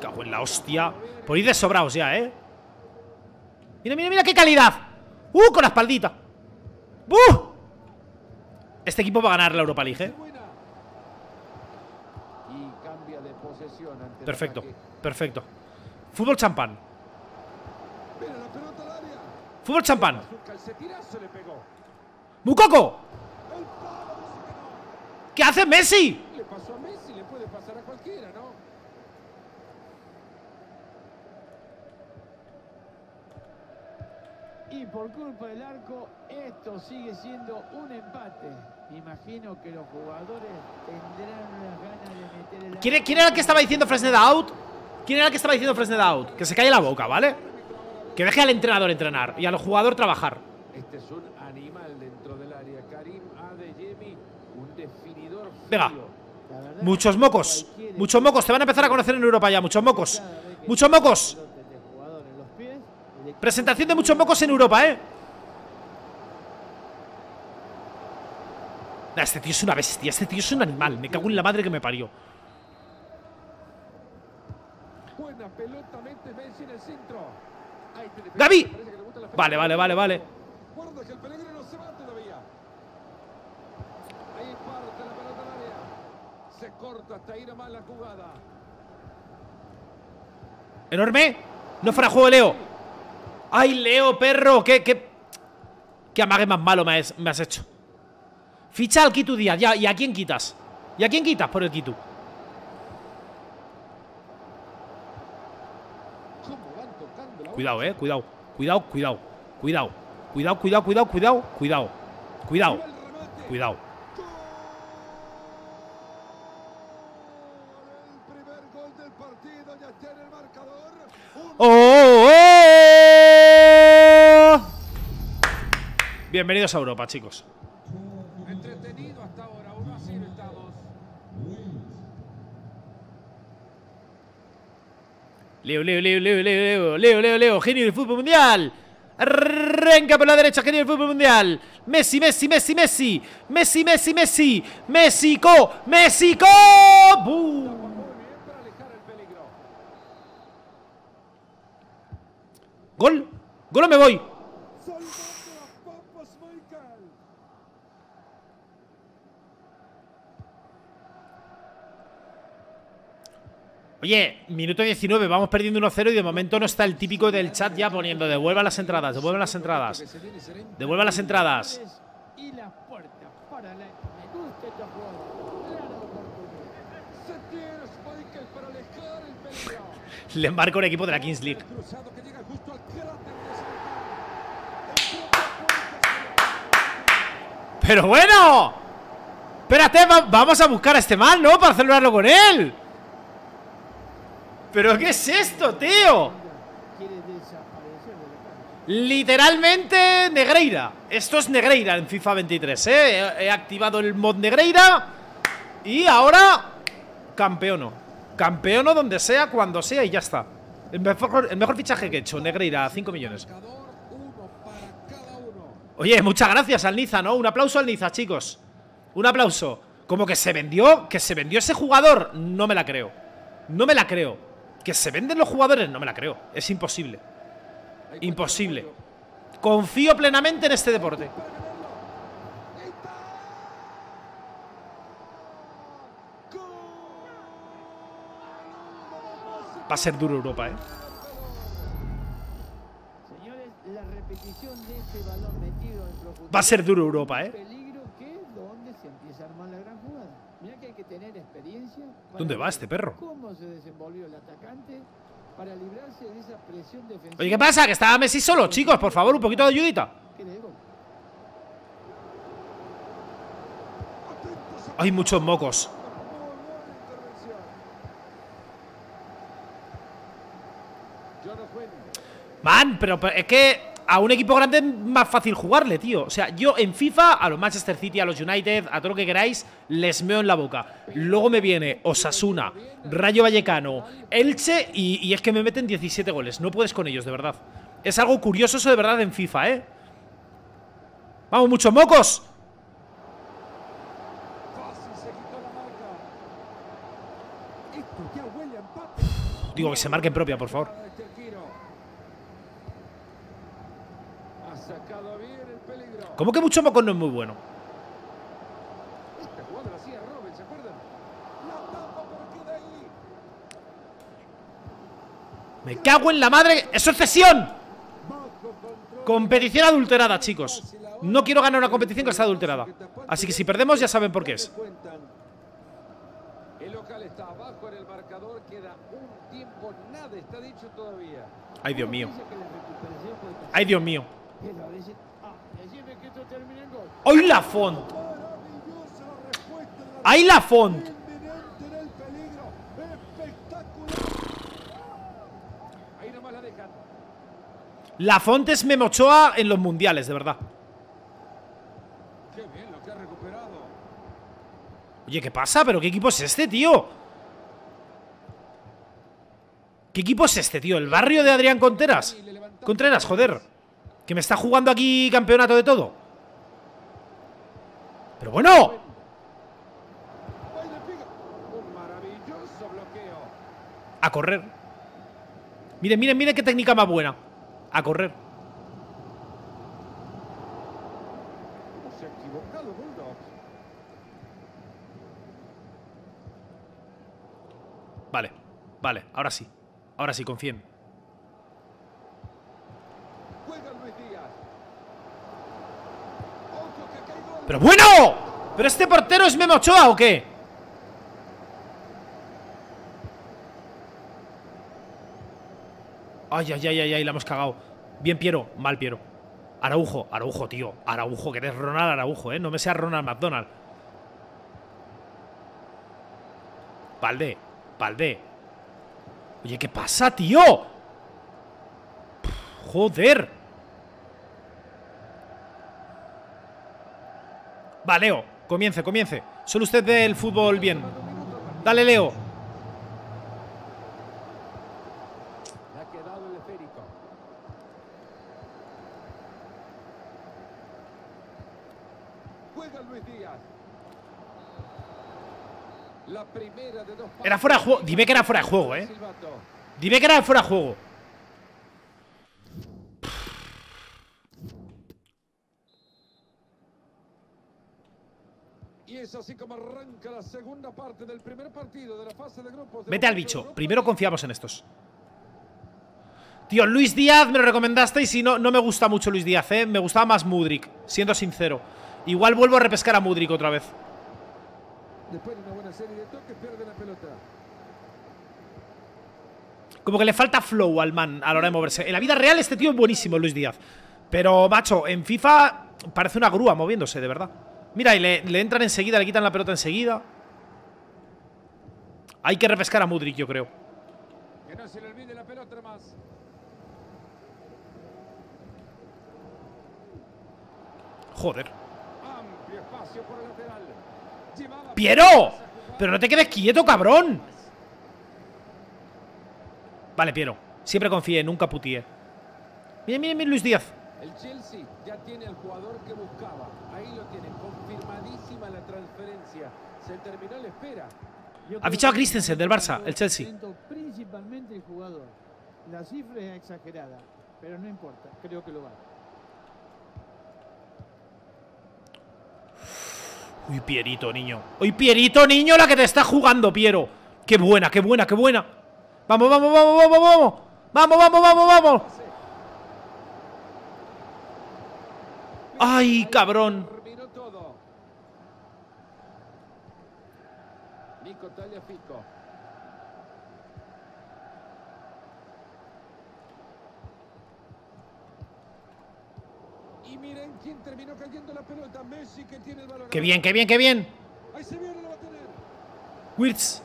Cago en la hostia. Por ir de sobraos ya, ¿eh? Mira, mira, mira qué calidad. ¡Uh! Con la espaldita. ¡Uh! Este equipo va a ganar la Europa League, ¿eh? Perfecto, perfecto. Fútbol champán. Fútbol champán. ¡Mucoco! ¿Qué hace Messi? por culpa del arco, esto sigue siendo un empate. imagino que los jugadores tendrán ganas de meter el... ¿Quién, era el que estaba diciendo Fresneda out? ¿Quién era el que estaba diciendo Fresneda out? Que se calle la boca, ¿vale? Que deje al entrenador entrenar y al jugador trabajar. Este es un animal dentro del área. Karim Venga. Muchos mocos. Muchos mocos. Te van a empezar a conocer en Europa ya. Muchos mocos. Muchos mocos. Presentación de muchos mocos en Europa, ¿eh? este tío es una bestia, este tío es un animal. Me cago en la madre que me parió. Buena ¡Gaby! Vale, vale, vale, vale. Enorme. No fuera juego, Leo. ¡Ay, Leo, perro! ¿Qué, qué, qué amague más malo me has, me has hecho? Ficha al Kitu Díaz, ya. ¿Y a quién quitas? ¿Y a quién quitas por el Kitu? Cuidado, eh, cuidado. Cuidado, cuidado. Cuidado. Cuidado, cuidado, cuidado, cuidado. Cuidado. Cuidado. Cuidado. ¡Oh! Bienvenidos a Europa, chicos. Entretenido Leo, Leo, Leo, Leo, Leo, Leo, Leo, Leo, genio del fútbol mundial. Arranca por la derecha, genio del fútbol mundial. Messi, Messi, Messi, Messi. Messi, Messi, Messi. México, Messi, Messi, Gol, gol me voy. Oye, minuto 19, vamos perdiendo 1-0 y de momento no está el típico del chat ya poniendo devuelva las entradas, devuelva las entradas. Devuelva las entradas. Le embarco el equipo de la Kings League. Pero bueno. Espérate, vamos a buscar a este mal, ¿no? Para celebrarlo con él. ¿Pero qué es esto, tío? Literalmente Negreira. Esto es Negreira en FIFA 23, ¿eh? He, activado el mod Negreira. Y ahora... Campeono. Campeono donde sea, cuando sea y ya está. El mejor, fichaje que he hecho, Negreira, 5 millones. Oye, muchas gracias al Niza, ¿no? Un aplauso al Niza, chicos. Un aplauso. Como que se vendió, que se vendió ese jugador. No me la creo. No me la creo. ¿Que se venden los jugadores? No me la creo. Es imposible. Imposible. Confío plenamente en este deporte. Va a ser duro Europa, ¿eh? Este Va a ser duro Europa, ¿eh? ¿Dónde va este perro? ¿Cómo se desenvolvió el atacante? para librarse de esa presión defensiva. Oye, ¿qué pasa? Que estaba Messi solo, chicos, por favor, un poquito de ayudita. Hay muchos mocos. Man, pero es que a un equipo grande es más fácil jugarle, tío. O sea, yo en FIFA, a los Manchester City, a los United, a todo lo que queráis, les meo en la boca. Luego me viene Osasuna, Rayo Vallecano, Elche y, es que me meten 17 goles. No puedes con ellos, de verdad. Es algo curioso eso de verdad en FIFA, ¿eh? ¡Vamos, muchos mocos! Digo, que se en propia, por favor. ¿Cómo que mucho moco no es muy bueno? Este Me cago en la madre. ¡Eso es cesión! Competición adulterada, chicos. No quiero ganar una competición que está adulterada. Así que si perdemos ya saben por qué es. Ay, Dios mío. Ay, Dios mío. Hoy la font. Ahí la font. La font es Memochoa en los mundiales, de verdad. Oye, ¿qué pasa? ¿Pero qué equipo es este, tío? ¿Qué equipo es este, tío? ¿El barrio de Adrián Contreras? Contreras, joder. Que me está jugando aquí campeonato de todo. Pero bueno. A correr. Miren, miren, miren qué técnica más buena. A correr. Vale, vale, ahora sí. Ahora sí, confíen. ¡Pero bueno! ¿Pero este portero es Memochoa o qué? Ay, ay, ay, ay, ay, la hemos cagado. Bien Piero, mal Piero. Araujo, Araujo, tío. Araujo, que eres Ronald Araujo, ¿eh? No me sea Ronald McDonald. Palde, Palde. Oye, ¿qué pasa, tío? joder. Va, Leo, comience, comience. Solo usted del el fútbol bien. Dale, Leo. Era fuera de juego. Dime que era fuera de juego, eh. Dime que era fuera de juego. así como arranca la segunda parte del primer partido de la fase de grupos. Vete al bicho. Primero confiamos en estos. Tío, Luis Díaz me lo y y no, no me gusta mucho Luis Díaz, ¿eh? Me gustaba más Mudrik, siendo sincero. Igual vuelvo a repescar a Mudrik otra vez. Después de una buena serie de toques, pierde la pelota. Como que le falta flow al man a la hora de moverse. En la vida real este tío es buenísimo, Luis Díaz. Pero, macho, en FIFA parece una grúa moviéndose, de verdad. Mira, y le, entran enseguida, le quitan la pelota enseguida. Hay que repescar a Mudrik, yo creo. Que Joder. ¡Piero! ¡Pero no te quedes quieto, cabrón! Vale, Piero. Siempre confíe, nunca putíe. Miren, miren, miren Luis Díaz. El jugador la transferencia. Se terminó la espera. Ha fichado a Christensen del Barça, el Chelsea. Principalmente La cifra es exagerada, pero no importa, creo que lo va. Uy, Pierito, niño. Uy, Pierito, niño, la que te está jugando, Piero. Qué buena, qué buena, qué buena. Vamos, vamos, vamos, vamos, vamos. Vamos, vamos, vamos, vamos. Ay, cabrón. Marco Tagliafico. Y miren quién terminó cayendo la pelota. Messi que tiene el balón. Qué bien, qué bien, qué bien. Ahí se viene, lo va a tener. Wirtz.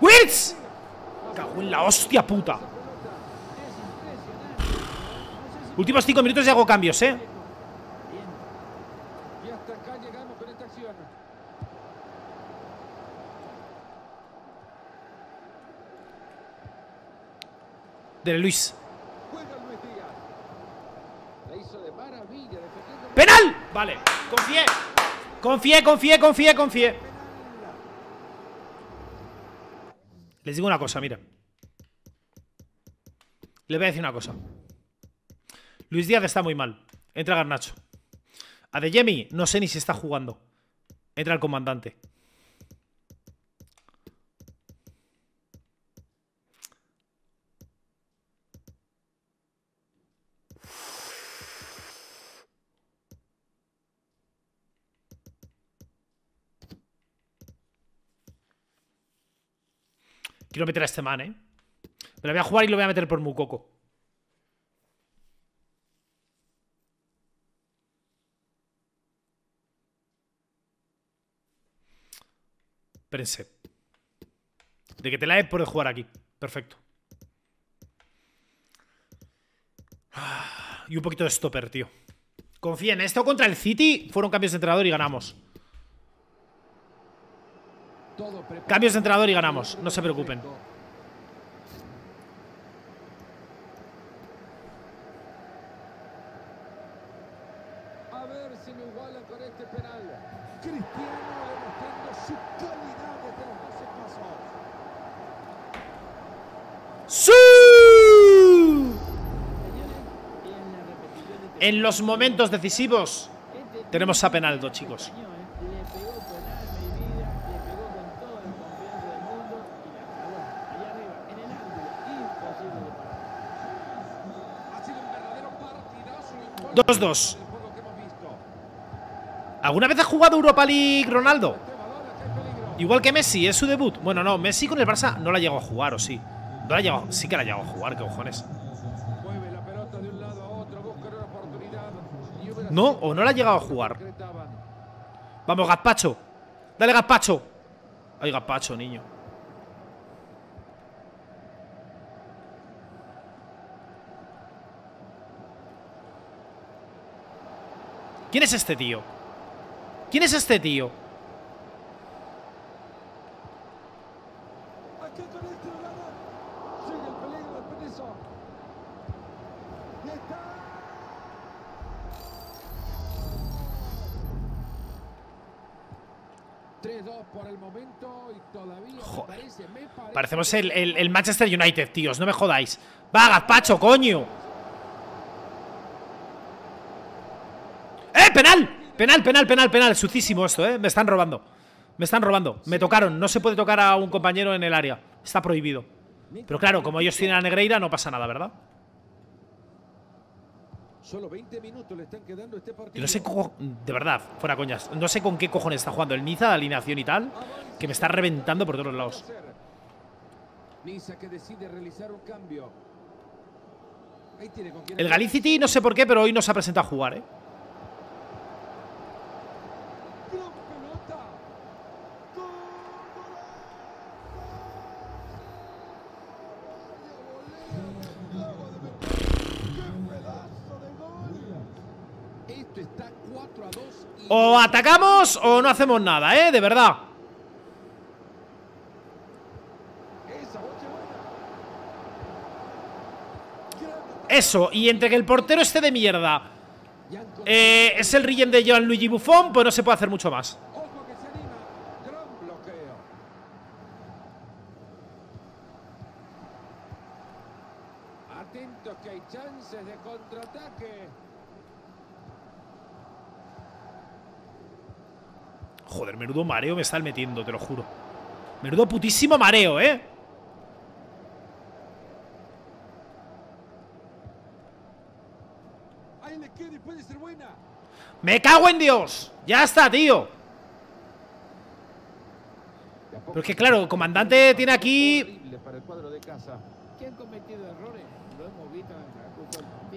¡Wirtz! Cago en la hostia puta. Últimos 5 minutos y hago cambios, eh. de Luis. ¡Penal! Vale, confié. Confié, confié, confié, confié. Les digo una cosa, mira. Les voy a decir una cosa. Luis Díaz está muy mal. Entra Garnacho. A De Jemi, no sé ni si está jugando. Entra el comandante. Quiero meter a este man, ¿eh? Me lo voy a jugar y lo voy a meter por Mukoko. Espérense. De que te la he por jugar aquí. Perfecto. Ah, y un poquito de stopper, tío. Confíen, esto contra el City fueron cambios de entrenador y ganamos. Cambios de entrenador y ganamos, no se preocupen. A ver si me igualan con este penal. Cristiano demostrando su calidad de los 12 pasos. ¡Sí! En los momentos decisivos este tenemos a penaldo, chicos. 2-2. ¿Alguna vez ha jugado Europa League Ronaldo? Igual que Messi, es su debut. Bueno, no, Messi con el Barça no la llegó a jugar, ¿o sí? No la sí que la llegó a jugar, qué cojones. No, o no la ha llegado a jugar. Vamos, Gazpacho. Dale, Gazpacho. Ay, Gazpacho, niño. ¿Quién es este tío? ¿Quién es este tío? Joder. Parecemos el, Manchester United, tíos, no me jodáis. ¡Va, Gazpacho, coño! Penal, penal, penal, penal. Sucísimo esto, ¿eh? Me están robando. Me están robando. Me tocaron. No se puede tocar a un compañero en el área. Está prohibido. Pero claro, como ellos tienen a Negreira, no pasa nada, ¿verdad? Solo 20 minutos le están quedando este partido. No sé, de verdad, fuera coñas, no sé con qué cojones está jugando el Niza de alineación y tal, que me está reventando por todos lados. un El Galicity no sé por qué, pero hoy no se ha presentado a jugar, ¿eh? O atacamos o no hacemos nada, ¿eh? De verdad. Eso, y entre que el portero esté de mierda eh, es el ríen de Joan Luigi Buffon, pues no se puede hacer mucho más. Joder, menudo mareo me están metiendo, te lo juro. Merudo putísimo mareo, ¿eh? Ahí le puede ser ¡Me cago en Dios! ¡Ya está, tío! Pero es que claro, el comandante tiene aquí...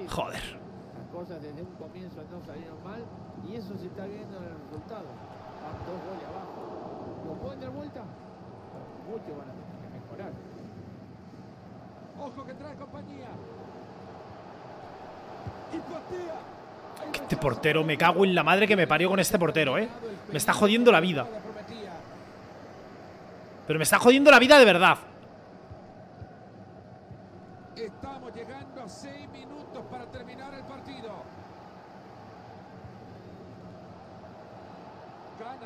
Joder. Las cosas desde un comienzo no salieron mal y eso se está viendo en el resultado compañía! Este portero, me cago en la madre que me parió con este portero, ¿eh? Me está jodiendo la vida. Pero me está jodiendo la vida de verdad.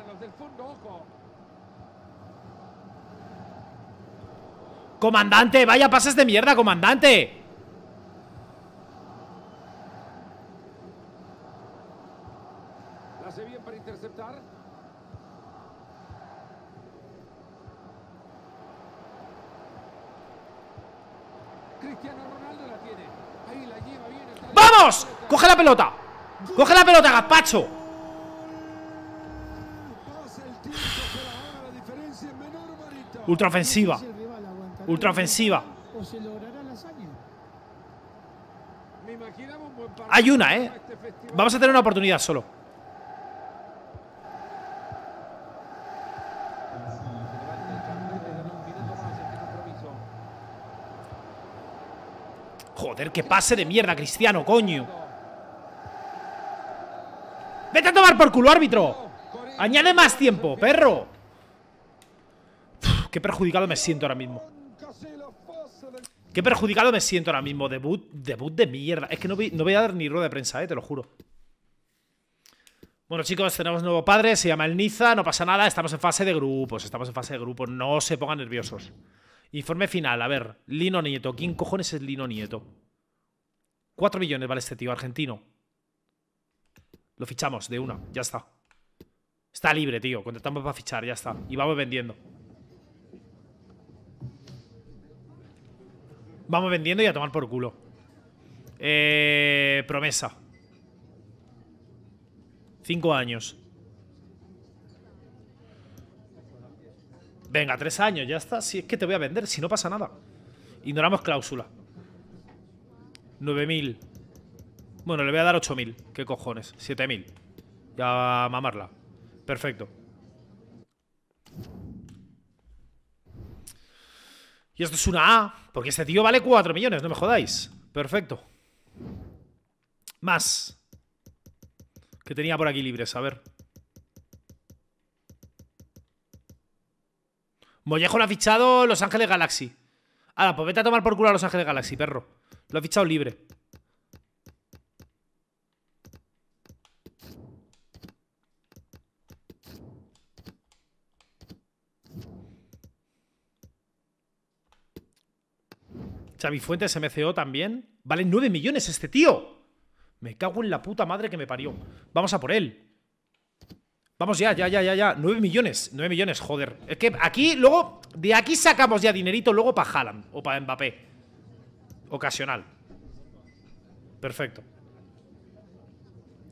los fondo, ojo. Comandante, vaya pases de mierda, comandante. La hace bien para interceptar. Cristiano Ronaldo la tiene. Ahí la lleva bien. ¡Vamos! Coge la pelota. Coge la pelota, capacho. Ultraofensiva. Ultraofensiva. Hay una, ¿eh? Vamos a tener una oportunidad solo. Joder, que pase de mierda, Cristiano, coño. Vete a tomar por culo, árbitro. Añade más tiempo, perro qué perjudicado me siento ahora mismo. Qué perjudicado me siento ahora mismo. Debut, debut de mierda. Es que no, voy a dar ni rueda de prensa, eh, te lo juro. Bueno, chicos, tenemos nuevo padre, se llama el Niza, no pasa nada, estamos en fase de grupos, estamos en fase de grupos, no se pongan nerviosos. Informe final, a ver, Lino Nieto, ¿quién cojones es Lino Nieto? 4 millones vale este tío, argentino. Lo fichamos de una, ya está. Está libre, tío, contratamos para fichar, ya está. Y vamos vendiendo. Vamos vendiendo y a tomar por culo. Eh, promesa. Cinco años. Venga, tres años, ya está. Si es que te voy a vender, si no pasa nada. Ignoramos cláusula. mil. Bueno, le voy a dar ocho mil. ¿Qué cojones? mil. Ya mamarla. Perfecto. Y esto es una A, porque este tío vale 4 millones, no me jodáis. Perfecto. Más. Que tenía por aquí libres, a ver. Mollejo lo ha fichado Los Ángeles Galaxy. Ahora, pues vete a tomar por culo a Los Ángeles Galaxy, perro. Lo ha fichado libre. Xavi Fuentes, MCO también. Vale 9 millones este tío. Me cago en la puta madre que me parió. Vamos a por él. Vamos ya, ya, ya, ya, ya. 9 millones, 9 millones, joder. Es que aquí, luego, de aquí sacamos ya dinerito luego para Haaland o para Mbappé. Ocasional. Perfecto.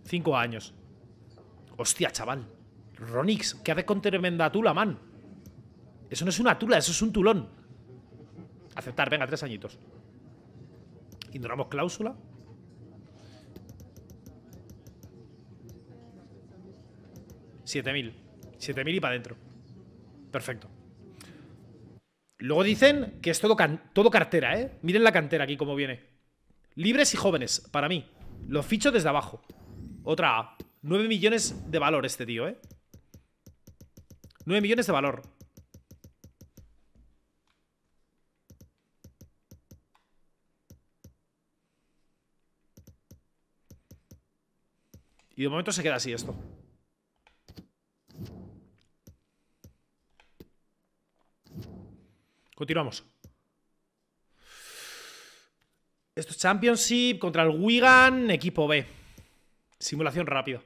5 años. Hostia, chaval. Ronix, ¿qué haces con tremenda tula, man? Eso no es una tula, eso es un tulón. Aceptar, venga, tres añitos. Ignoramos cláusula. Siete mil. Siete mil y para adentro. Perfecto. Luego dicen que es todo, todo cartera, ¿eh? Miren la cantera aquí cómo viene. Libres y jóvenes, para mí. Los ficho desde abajo. Otra A. 9 millones de valor este tío, ¿eh? 9 millones de valor. Y de momento se queda así esto. Continuamos. Esto es Championship contra el Wigan, equipo B. Simulación rápida.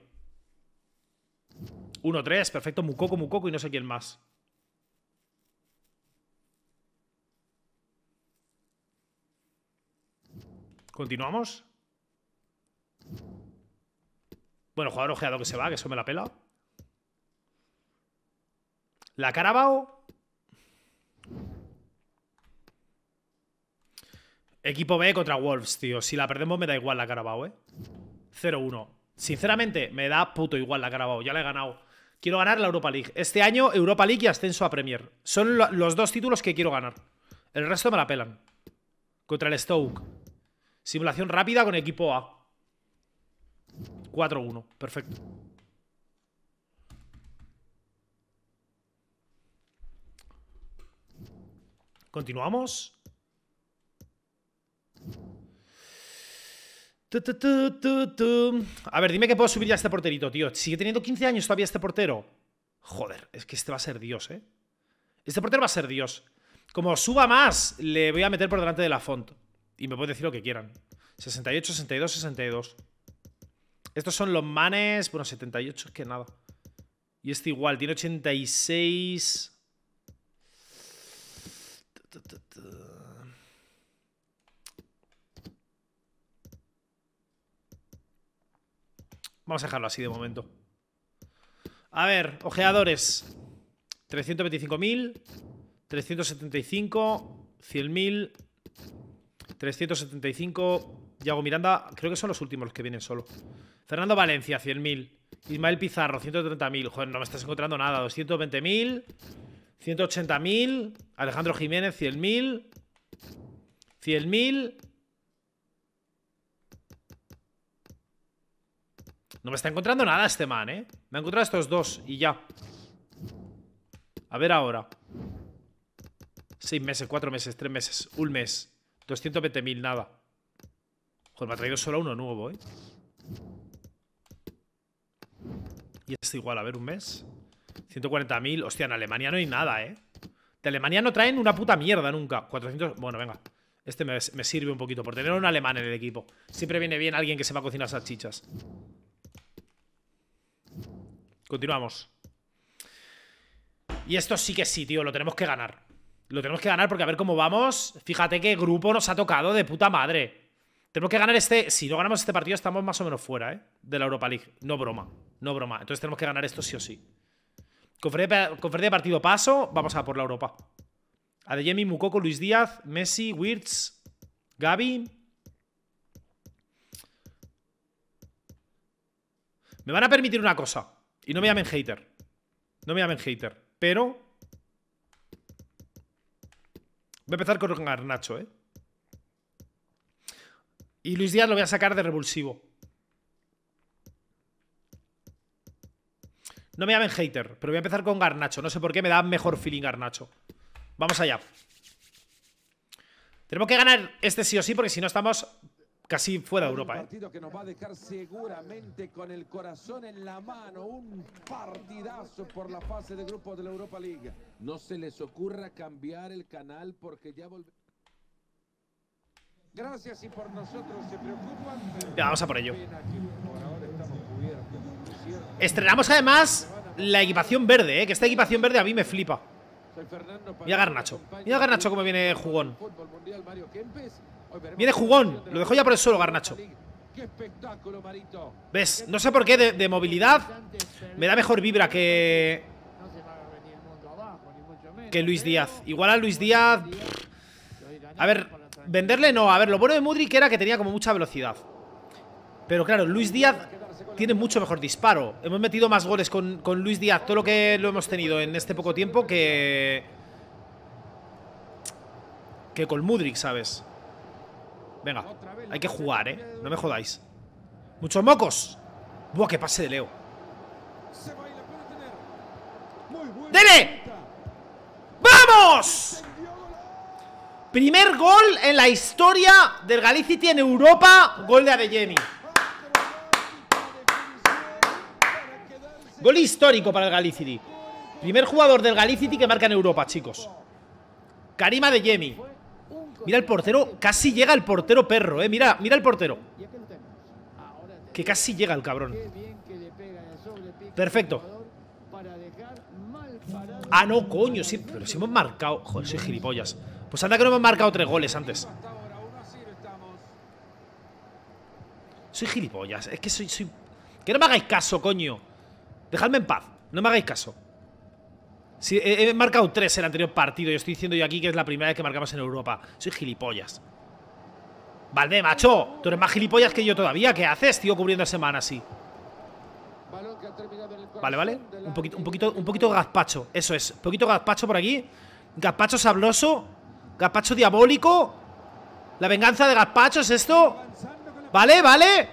1-3, perfecto, mucoco mucoco y no sé quién más. Continuamos. Bueno, jugador ojeado que se va, que eso me la pela. La Carabao. Equipo B contra Wolves, tío. Si la perdemos me da igual la Carabao, ¿eh? 0-1. Sinceramente, me da puto igual la Carabao. Ya la he ganado. Quiero ganar la Europa League. Este año, Europa League y ascenso a Premier. Son los dos títulos que quiero ganar. El resto me la pelan. Contra el Stoke. Simulación rápida con equipo A. 4-1. Perfecto. Continuamos. A ver, dime que puedo subir ya este porterito, tío. Sigue teniendo 15 años todavía este portero. Joder, es que este va a ser Dios, ¿eh? Este portero va a ser Dios. Como suba más, le voy a meter por delante de la font. Y me pueden decir lo que quieran. 68, 62, 62. Estos son los manes. Bueno, 78 es que nada. Y este igual, tiene 86. Vamos a dejarlo así de momento. A ver, ojeadores. 325.000, 375, 100.000, 375. hago Miranda, creo que son los últimos los que vienen solo. Fernando Valencia, 100.000. Ismael Pizarro, 130.000. Joder, no me estás encontrando nada. 220.000. 180.000. Alejandro Jiménez, 100.000. 100.000. No me está encontrando nada este man, ¿eh? Me ha encontrado estos dos y ya. A ver ahora. Seis meses, cuatro meses, tres meses, un mes. 220.000, nada. Joder, me ha traído solo uno nuevo, ¿eh? es igual, a ver, un mes. 140.000. Hostia, en Alemania no hay nada, ¿eh? De Alemania no traen una puta mierda nunca. 400... Bueno, venga. Este me, sirve un poquito por tener un alemán en el equipo. Siempre viene bien alguien que se va a cocinar salchichas. Continuamos. Y esto sí que sí, tío. Lo tenemos que ganar. Lo tenemos que ganar porque a ver cómo vamos. Fíjate qué grupo nos ha tocado de puta madre. Tenemos que ganar este. Si no ganamos este partido, estamos más o menos fuera, ¿eh? De la Europa League. No broma. No broma. Entonces tenemos que ganar esto sí o sí. Conferencia, de partido paso. Vamos a por la Europa. Adeyemi, Mukoko, Luis Díaz, Messi, Wirtz, Gaby. Me van a permitir una cosa. Y no me llamen hater. No me llamen hater. Pero. Voy a empezar con Garnacho, ¿eh? Y Luis Díaz lo voy a sacar de revulsivo. No me llamen hater, pero voy a empezar con Garnacho. No sé por qué me da mejor feeling Garnacho. Vamos allá. Tenemos que ganar este sí o sí, porque si no estamos casi fuera de Europa. Un ¿eh? partido que nos va a dejar seguramente con el corazón en la mano. Un partidazo por la fase de grupos de la Europa League. No se les ocurra cambiar el canal porque ya volvemos. Gracias y por nosotros se preocupan. Vamos a por ello. Estrenamos además la equipación verde, ¿eh? que esta equipación verde a mí me flipa. Mira Garnacho. Mira Garnacho cómo viene jugón. Viene jugón. Lo dejo ya por el suelo Garnacho. ¿Ves? No sé por qué de movilidad me da mejor vibra que... Que Luis Díaz. Igual a Luis Díaz... A ver, Venderle no, a ver, lo bueno de Mudrik era que tenía como mucha velocidad. Pero claro, Luis Díaz tiene mucho mejor disparo. Hemos metido más goles con, Luis Díaz, todo lo que lo hemos tenido en este poco tiempo que... Que con Mudrik, ¿sabes? Venga, hay que jugar, ¿eh? No me jodáis. ¡Muchos mocos! Buah, que pase de Leo. ¡Dele! ¡Vamos! Primer gol en la historia del Galicity en Europa, gol de Adeyemi. Gol histórico para el Galicity. Primer jugador del Galicity que marca en Europa, chicos. Karima de Yemi. Mira el portero, casi llega el portero perro, eh. Mira, mira el portero. Que casi llega el cabrón. Perfecto. Ah, no, coño, sí, pero si hemos marcado. Joder, soy gilipollas. Pues anda que no me marcado tres goles antes. Soy gilipollas. Es que soy, Que no me hagáis caso, coño. Dejadme en paz. No me hagáis caso. Sí, he, marcado tres el anterior partido y estoy diciendo yo aquí que es la primera vez que marcamos en Europa. Soy gilipollas. Valdé, macho. Tú eres más gilipollas que yo todavía. ¿Qué haces, tío, cubriendo semana así? Vale, vale. Un poquito, un poquito, un poquito gazpacho. Eso es. Un poquito gazpacho por aquí. Gazpacho sabroso. Gaspacho diabólico. La venganza de Gaspacho es esto. Vale, vale.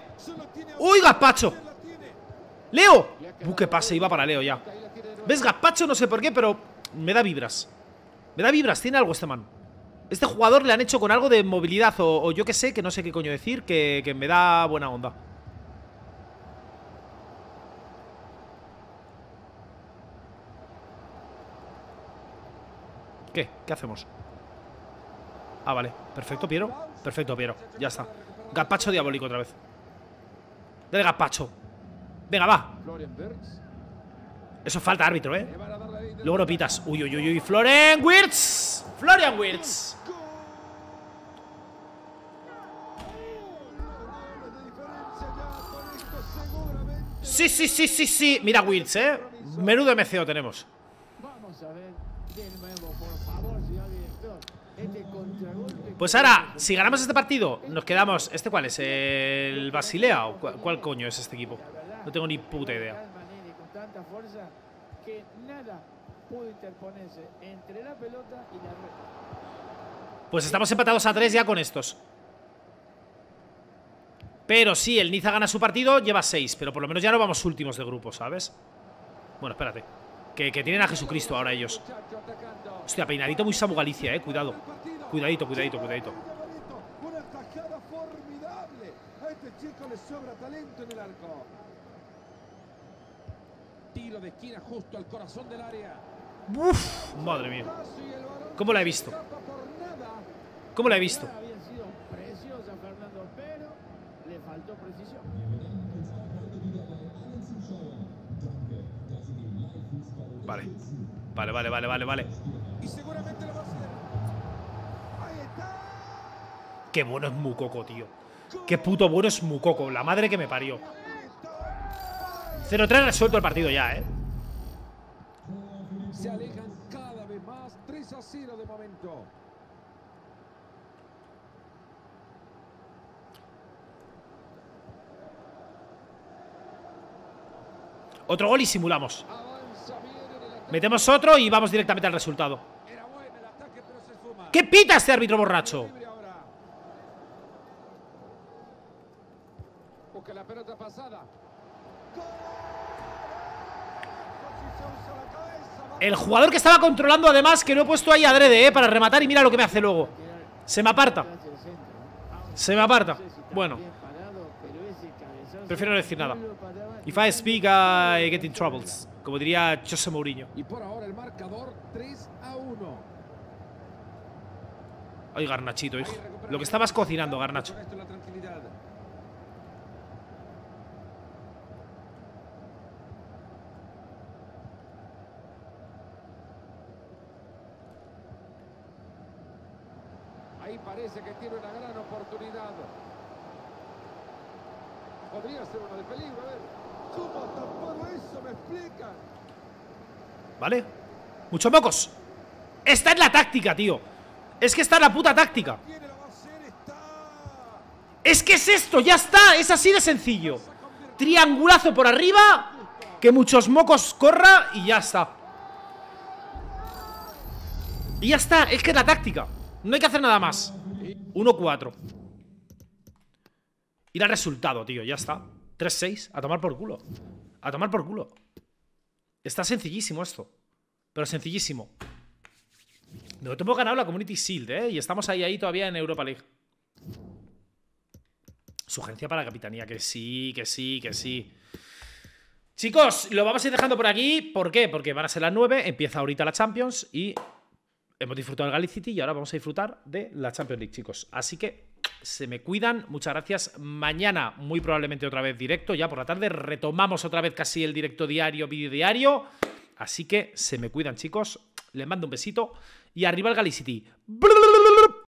Uy, Gaspacho. Leo. Uh, qué pase, iba para Leo ya. ¿Ves? Gaspacho no sé por qué, pero me da vibras. Me da vibras, tiene algo este man. Este jugador le han hecho con algo de movilidad o, yo qué sé, que no sé qué coño decir, que, que me da buena onda. ¿Qué? ¿Qué hacemos? Ah, vale. Perfecto, Piero. Perfecto, Piero. Ya está. Gazpacho diabólico otra vez. Dale, gazpacho. Venga, va. Eso falta árbitro, ¿eh? Luego no pitas. Uy, uy, uy, uy. Florian Wirtz. Florian Wirtz. Sí, sí, sí, sí, sí. Mira Wirtz, ¿eh? Menudo MCO tenemos. Vamos a ver pues ahora, si ganamos este partido, nos quedamos. ¿Este cuál es? ¿El Basilea? ¿O cuál, coño es este equipo? No tengo ni puta idea. Pues estamos empatados a tres ya con estos. Pero si sí, el Niza gana su partido, lleva seis, Pero por lo menos ya no vamos últimos de grupo, ¿sabes? Bueno, espérate. Que, que tienen a Jesucristo ahora ellos. Hostia, peinadito muy Samu Galicia, eh. Cuidado. Cuidadito, cuidadito, cuidadito. Una tajada formidable. A este chico le sobra talento en el arco. Tiro de esquina justo al corazón del área. Uf, madre mía. ¿Cómo la he visto? ¿Cómo la he visto? Vale, vale, vale, vale, vale. Y seguramente lo Qué bueno es Mucoco, tío. Qué puto bueno es Mucoco. La madre que me parió. 0-3 resuelto el partido ya, ¿eh? Otro gol y simulamos. Metemos otro y vamos directamente al resultado. ¿Qué pita este árbitro borracho? El jugador que estaba controlando, además, que no he puesto ahí adrede, ¿eh? Para rematar y mira lo que me hace luego. Se me aparta. Se me aparta. Bueno. Prefiero no decir nada. If I speak, I get in troubles. Como diría José Mourinho. Y por ahora el marcador 3 1. Ay, Garnachito, hijo. Lo que estabas cocinando, Garnacho. que tiene una gran oportunidad. Podría ser de peligro, a ver. eso? ¿Me ¿Vale? Muchos mocos. Esta es la táctica, tío. Es que está es la puta táctica. Es que es esto, ya está. Es así de sencillo. Triangulazo por arriba. Que muchos mocos corra y ya está. Y ya está, es que es la táctica. No hay que hacer nada más. 1-4. Y da resultado, tío, ya está. 3-6, a tomar por culo. A tomar por culo. Está sencillísimo esto. Pero sencillísimo. No tengo hemos ganado la Community Shield, ¿eh? Y estamos ahí, ahí todavía en Europa League. Sugerencia para la capitanía, que sí, que sí, que sí. Chicos, lo vamos a ir dejando por aquí. ¿Por qué? Porque van a ser las 9, empieza ahorita la Champions y hemos disfrutado del Galicity City y ahora vamos a disfrutar de la Champions League, chicos. Así que se me cuidan. Muchas gracias. Mañana, muy probablemente otra vez directo, ya por la tarde. Retomamos otra vez casi el directo diario, vídeo diario. Así que se me cuidan, chicos. Les mando un besito. Y arriba el Galicity.